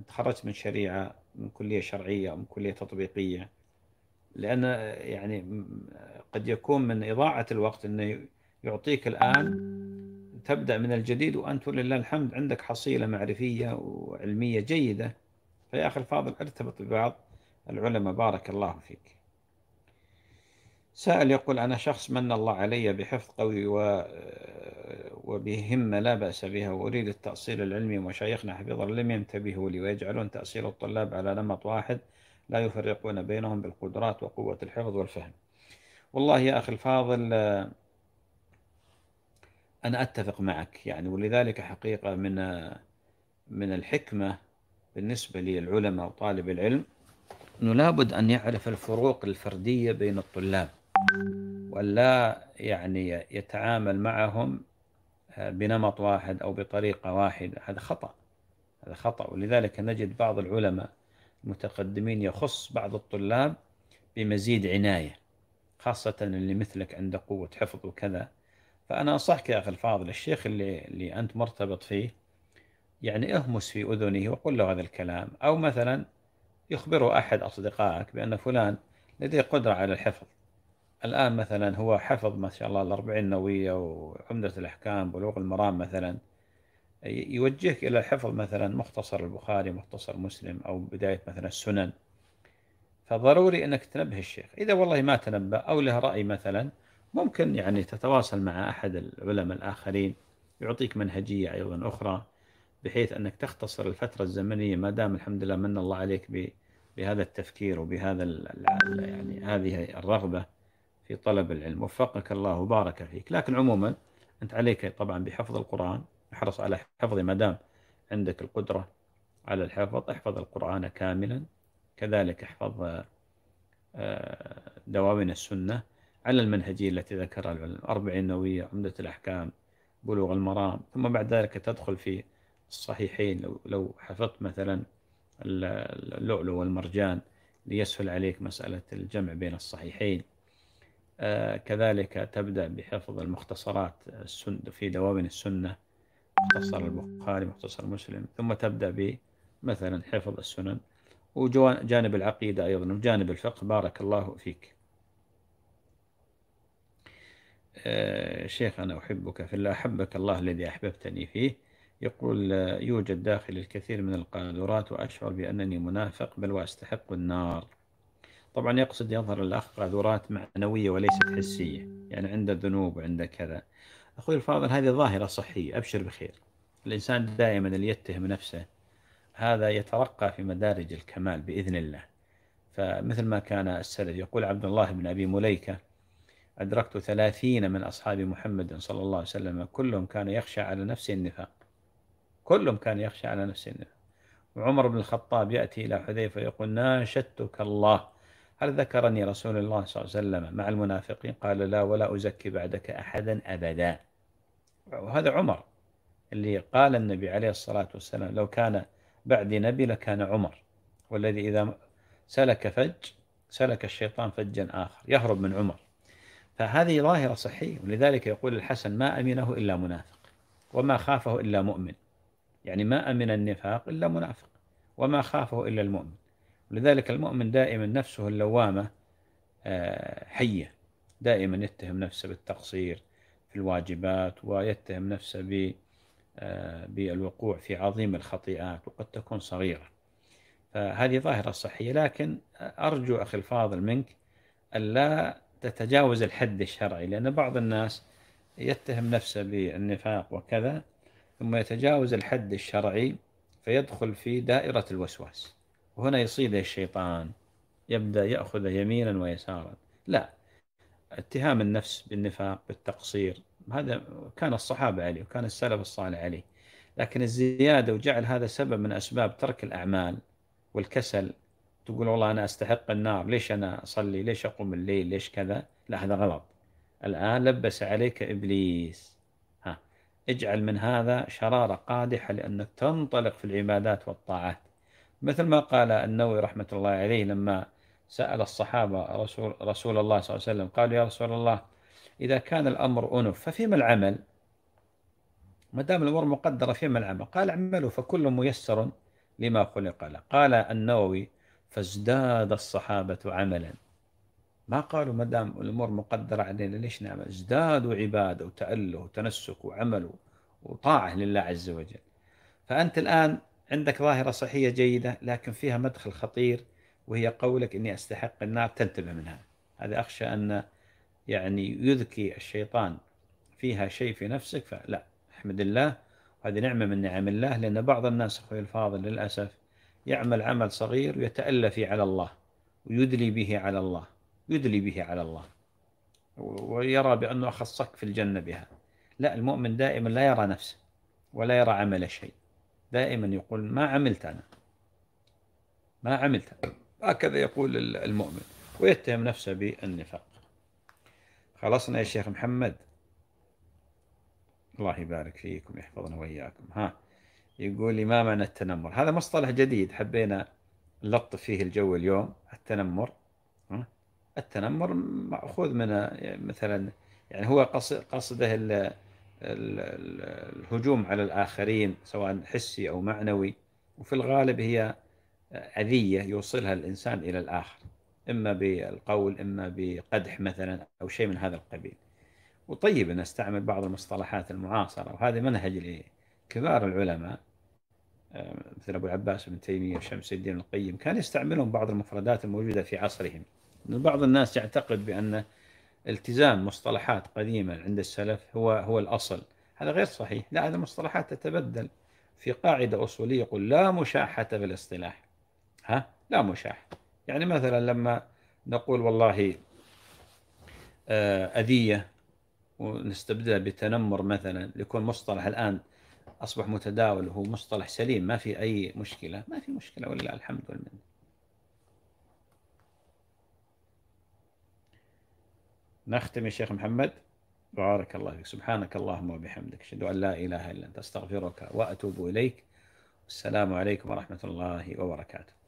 تخرجت من شريعة من كلية شرعية أو من كلية تطبيقية لأن يعني قد يكون من إضاعة الوقت أنه يعطيك الآن تبدأ من الجديد وأنت لله الحمد عندك حصيلة معرفية وعلمية جيدة فيا أخي الفاضل ارتبط ببعض العلماء بارك الله فيك سائل يقول أنا شخص من الله علي بحفظ قوي و... آه، وبهمة لا بأس بها وأريد التأصيل العلمي ومشايخنا حفظ لم ينتبهوا لي ويجعلون تأصيل الطلاب على نمط واحد لا يفرقون بينهم بالقدرات وقوة الحفظ والفهم والله يا أخي الفاضل آه، أنا أتفق معك يعني ولذلك حقيقة من آه، من الحكمة بالنسبة للعلماء وطالب العلم أنه لابد أن يعرف الفروق الفردية بين الطلاب ولا يعني يتعامل معهم آه، بنمط واحد أو بطريقة واحدة هذا خطأ هذا خطأ ولذلك نجد بعض العلماء المتقدمين يخص بعض الطلاب بمزيد عناية خاصة اللي مثلك عنده قوة حفظ وكذا فأنا أنصحك يا أخي الفاضل الشيخ اللي, اللي أنت مرتبط فيه يعني اهمس في أذنه وقل له هذا الكلام أو مثلا يخبره أحد أصدقائك بأن فلان لديه قدرة على الحفظ الآن مثلا هو حفظ ما شاء الله الأربعين نووية وعمدة الأحكام بلوغ المرام مثلا يوجهك إلى حفظ مثلا مختصر البخاري مختصر مسلم أو بداية مثلا السنن فضروري أنك تنبه الشيخ إذا والله ما تنبه أو له رأي مثلا ممكن يعني تتواصل مع أحد العلماء الآخرين يعطيك منهجية أيضا أخرى بحيث أنك تختصر الفترة الزمنية ما دام الحمد لله من الله عليك بهذا التفكير وبهذا يعني هذه الرغبة في طلب العلم وفقك الله وبارك فيك لكن عموما أنت عليك طبعا بحفظ القرآن احرص على حفظه ما دام عندك القدرة على الحفظ احفظ القرآن كاملا كذلك احفظ آه، دواوين السنة على المنهجية التي ذكرها العلم أربعين النووية عمدة الأحكام بلوغ المرام ثم بعد ذلك تدخل في الصحيحين لو, لو حفظت مثلا اللؤلؤ والمرجان ليسهل عليك مسألة الجمع بين الصحيحين آه، كذلك تبدأ بحفظ المختصرات في دواوين السنة مختصر البخاري مختصر مسلم ثم تبدأ بمثلا حفظ السنن وجانب العقيدة أيضا وجانب الفقه بارك الله فيك آه، شيخ أنا أحبك في الله أحبك الله الذي أحببتني فيه يقول آه، يوجد داخل الكثير من القاذورات وأشعر بأنني منافق بل وأستحق النار طبعا يقصد يظهر الأخ قاذورات معنوية وليست حسية يعني عنده ذنوب وعنده كذا أخوي الفاضل هذه ظاهرة صحية أبشر بخير الإنسان دائما اللي يتهم نفسه هذا يترقى في مدارج الكمال بإذن الله فمثل ما كان السلف يقول عبد الله بن أبي مليكة أدركت ثلاثين من أصحاب محمد صلى الله عليه وسلم كلهم كان يخشى على نفسه النفاق كلهم كان يخشى على نفسه النفاق وعمر بن الخطاب يأتي إلى حذيفة يقول ناشدتك الله هل ذكرني رسول الله صلى الله عليه وسلم مع المنافقين قال لا ولا أزكي بعدك أحدا أبدا وهذا عمر اللي قال النبي عليه الصلاة والسلام لو كان بعد نبي لكان عمر والذي إذا سلك فج سلك الشيطان فجا آخر يهرب من عمر فهذه ظاهرة صحية ولذلك يقول الحسن ما أمنه إلا منافق وما خافه إلا مؤمن يعني ما أمن النفاق إلا منافق وما خافه إلا المؤمن ولذلك المؤمن دائما نفسه اللوامة آه، حية دائما يتهم نفسه بالتقصير في الواجبات ويتهم نفسه آه، بالوقوع في عظيم الخطيئات وقد تكون صغيرة فهذه ظاهرة صحية لكن أرجو أخي الفاضل منك ألا تتجاوز الحد الشرعي لأن بعض الناس يتهم نفسه بالنفاق وكذا ثم يتجاوز الحد الشرعي فيدخل في دائرة الوسواس وهنا يصيده الشيطان يبدأ يأخذ يمينا ويسارا لا اتهام النفس بالنفاق بالتقصير هذا كان الصحابة عليه وكان السلف الصالح عليه لكن الزيادة وجعل هذا سبب من أسباب ترك الأعمال والكسل تقول والله أنا أستحق النار ليش أنا أصلي ليش أقوم الليل ليش كذا لا هذا غلط الآن لبس عليك إبليس ها اجعل من هذا شرارة قادحة لأنك تنطلق في العبادات والطاعات مثل ما قال النووي رحمة الله عليه لما سأل الصحابة رسول, رسول الله صلى الله عليه وسلم قالوا يا رسول الله إذا كان الأمر أنف ففيما العمل ما دام الأمور مقدرة فيما العمل قال اعملوا فكل ميسر لما خلق له قال النووي فازداد الصحابة عملا ما قالوا ما دام الأمور مقدرة علينا ليش نعمل ازدادوا عبادة وتأله وتنسك وعمل وطاعة لله عز وجل فأنت الآن عندك ظاهرة صحية جيدة لكن فيها مدخل خطير وهي قولك إني أستحق النار تنتبه منها هذا أخشى أن يعني يذكي الشيطان فيها شيء في نفسك فلا احمد الله وهذه نعمة من نعم الله لأن بعض الناس أخوي الفاضل للأسف يعمل عمل صغير ويتألف على الله ويدلي به على الله يدلي به على الله ويرى بأنه أخصك في الجنة بها لا المؤمن دائما لا يرى نفسه ولا يرى عمل شيء دائما يقول ما عملت أنا ما عملت هكذا يقول المؤمن ويتهم نفسه بالنفاق خلصنا يا شيخ محمد الله يبارك فيكم يحفظنا وإياكم ها يقول لي ما معنى التنمر هذا مصطلح جديد حبينا نلطف فيه الجو اليوم التنمر التنمر مأخوذ من مثلا يعني هو قصده الهجوم على الآخرين سواء حسي أو معنوي وفي الغالب هي أذية يوصلها الإنسان إلى الآخر إما بالقول إما بقدح مثلا أو شيء من هذا القبيل وطيب أن أستعمل بعض المصطلحات المعاصرة وهذا منهج لكبار العلماء آه، مثل أبو العباس بن تيمية وشمس الدين القيم كان يستعملون بعض المفردات الموجودة في عصرهم بعض الناس يعتقد بأن التزام مصطلحات قديمة عند السلف هو هو الأصل هذا غير صحيح لا هذه مصطلحات تتبدل في قاعدة أصولية يقول لا مشاحة في الاصطلاح ها لا مشاحة يعني مثلا لما نقول والله آه، أذية ونستبدلها بتنمر مثلا يكون مصطلح الآن أصبح متداول وهو مصطلح سليم ما في أي مشكلة ما في مشكلة ولله الحمد والمنة نختم يا شيخ محمد بارك الله فيك سبحانك اللهم وبحمدك أشهد أن لا إله إلا أنت أستغفرك وأتوب إليك السلام عليكم ورحمة الله وبركاته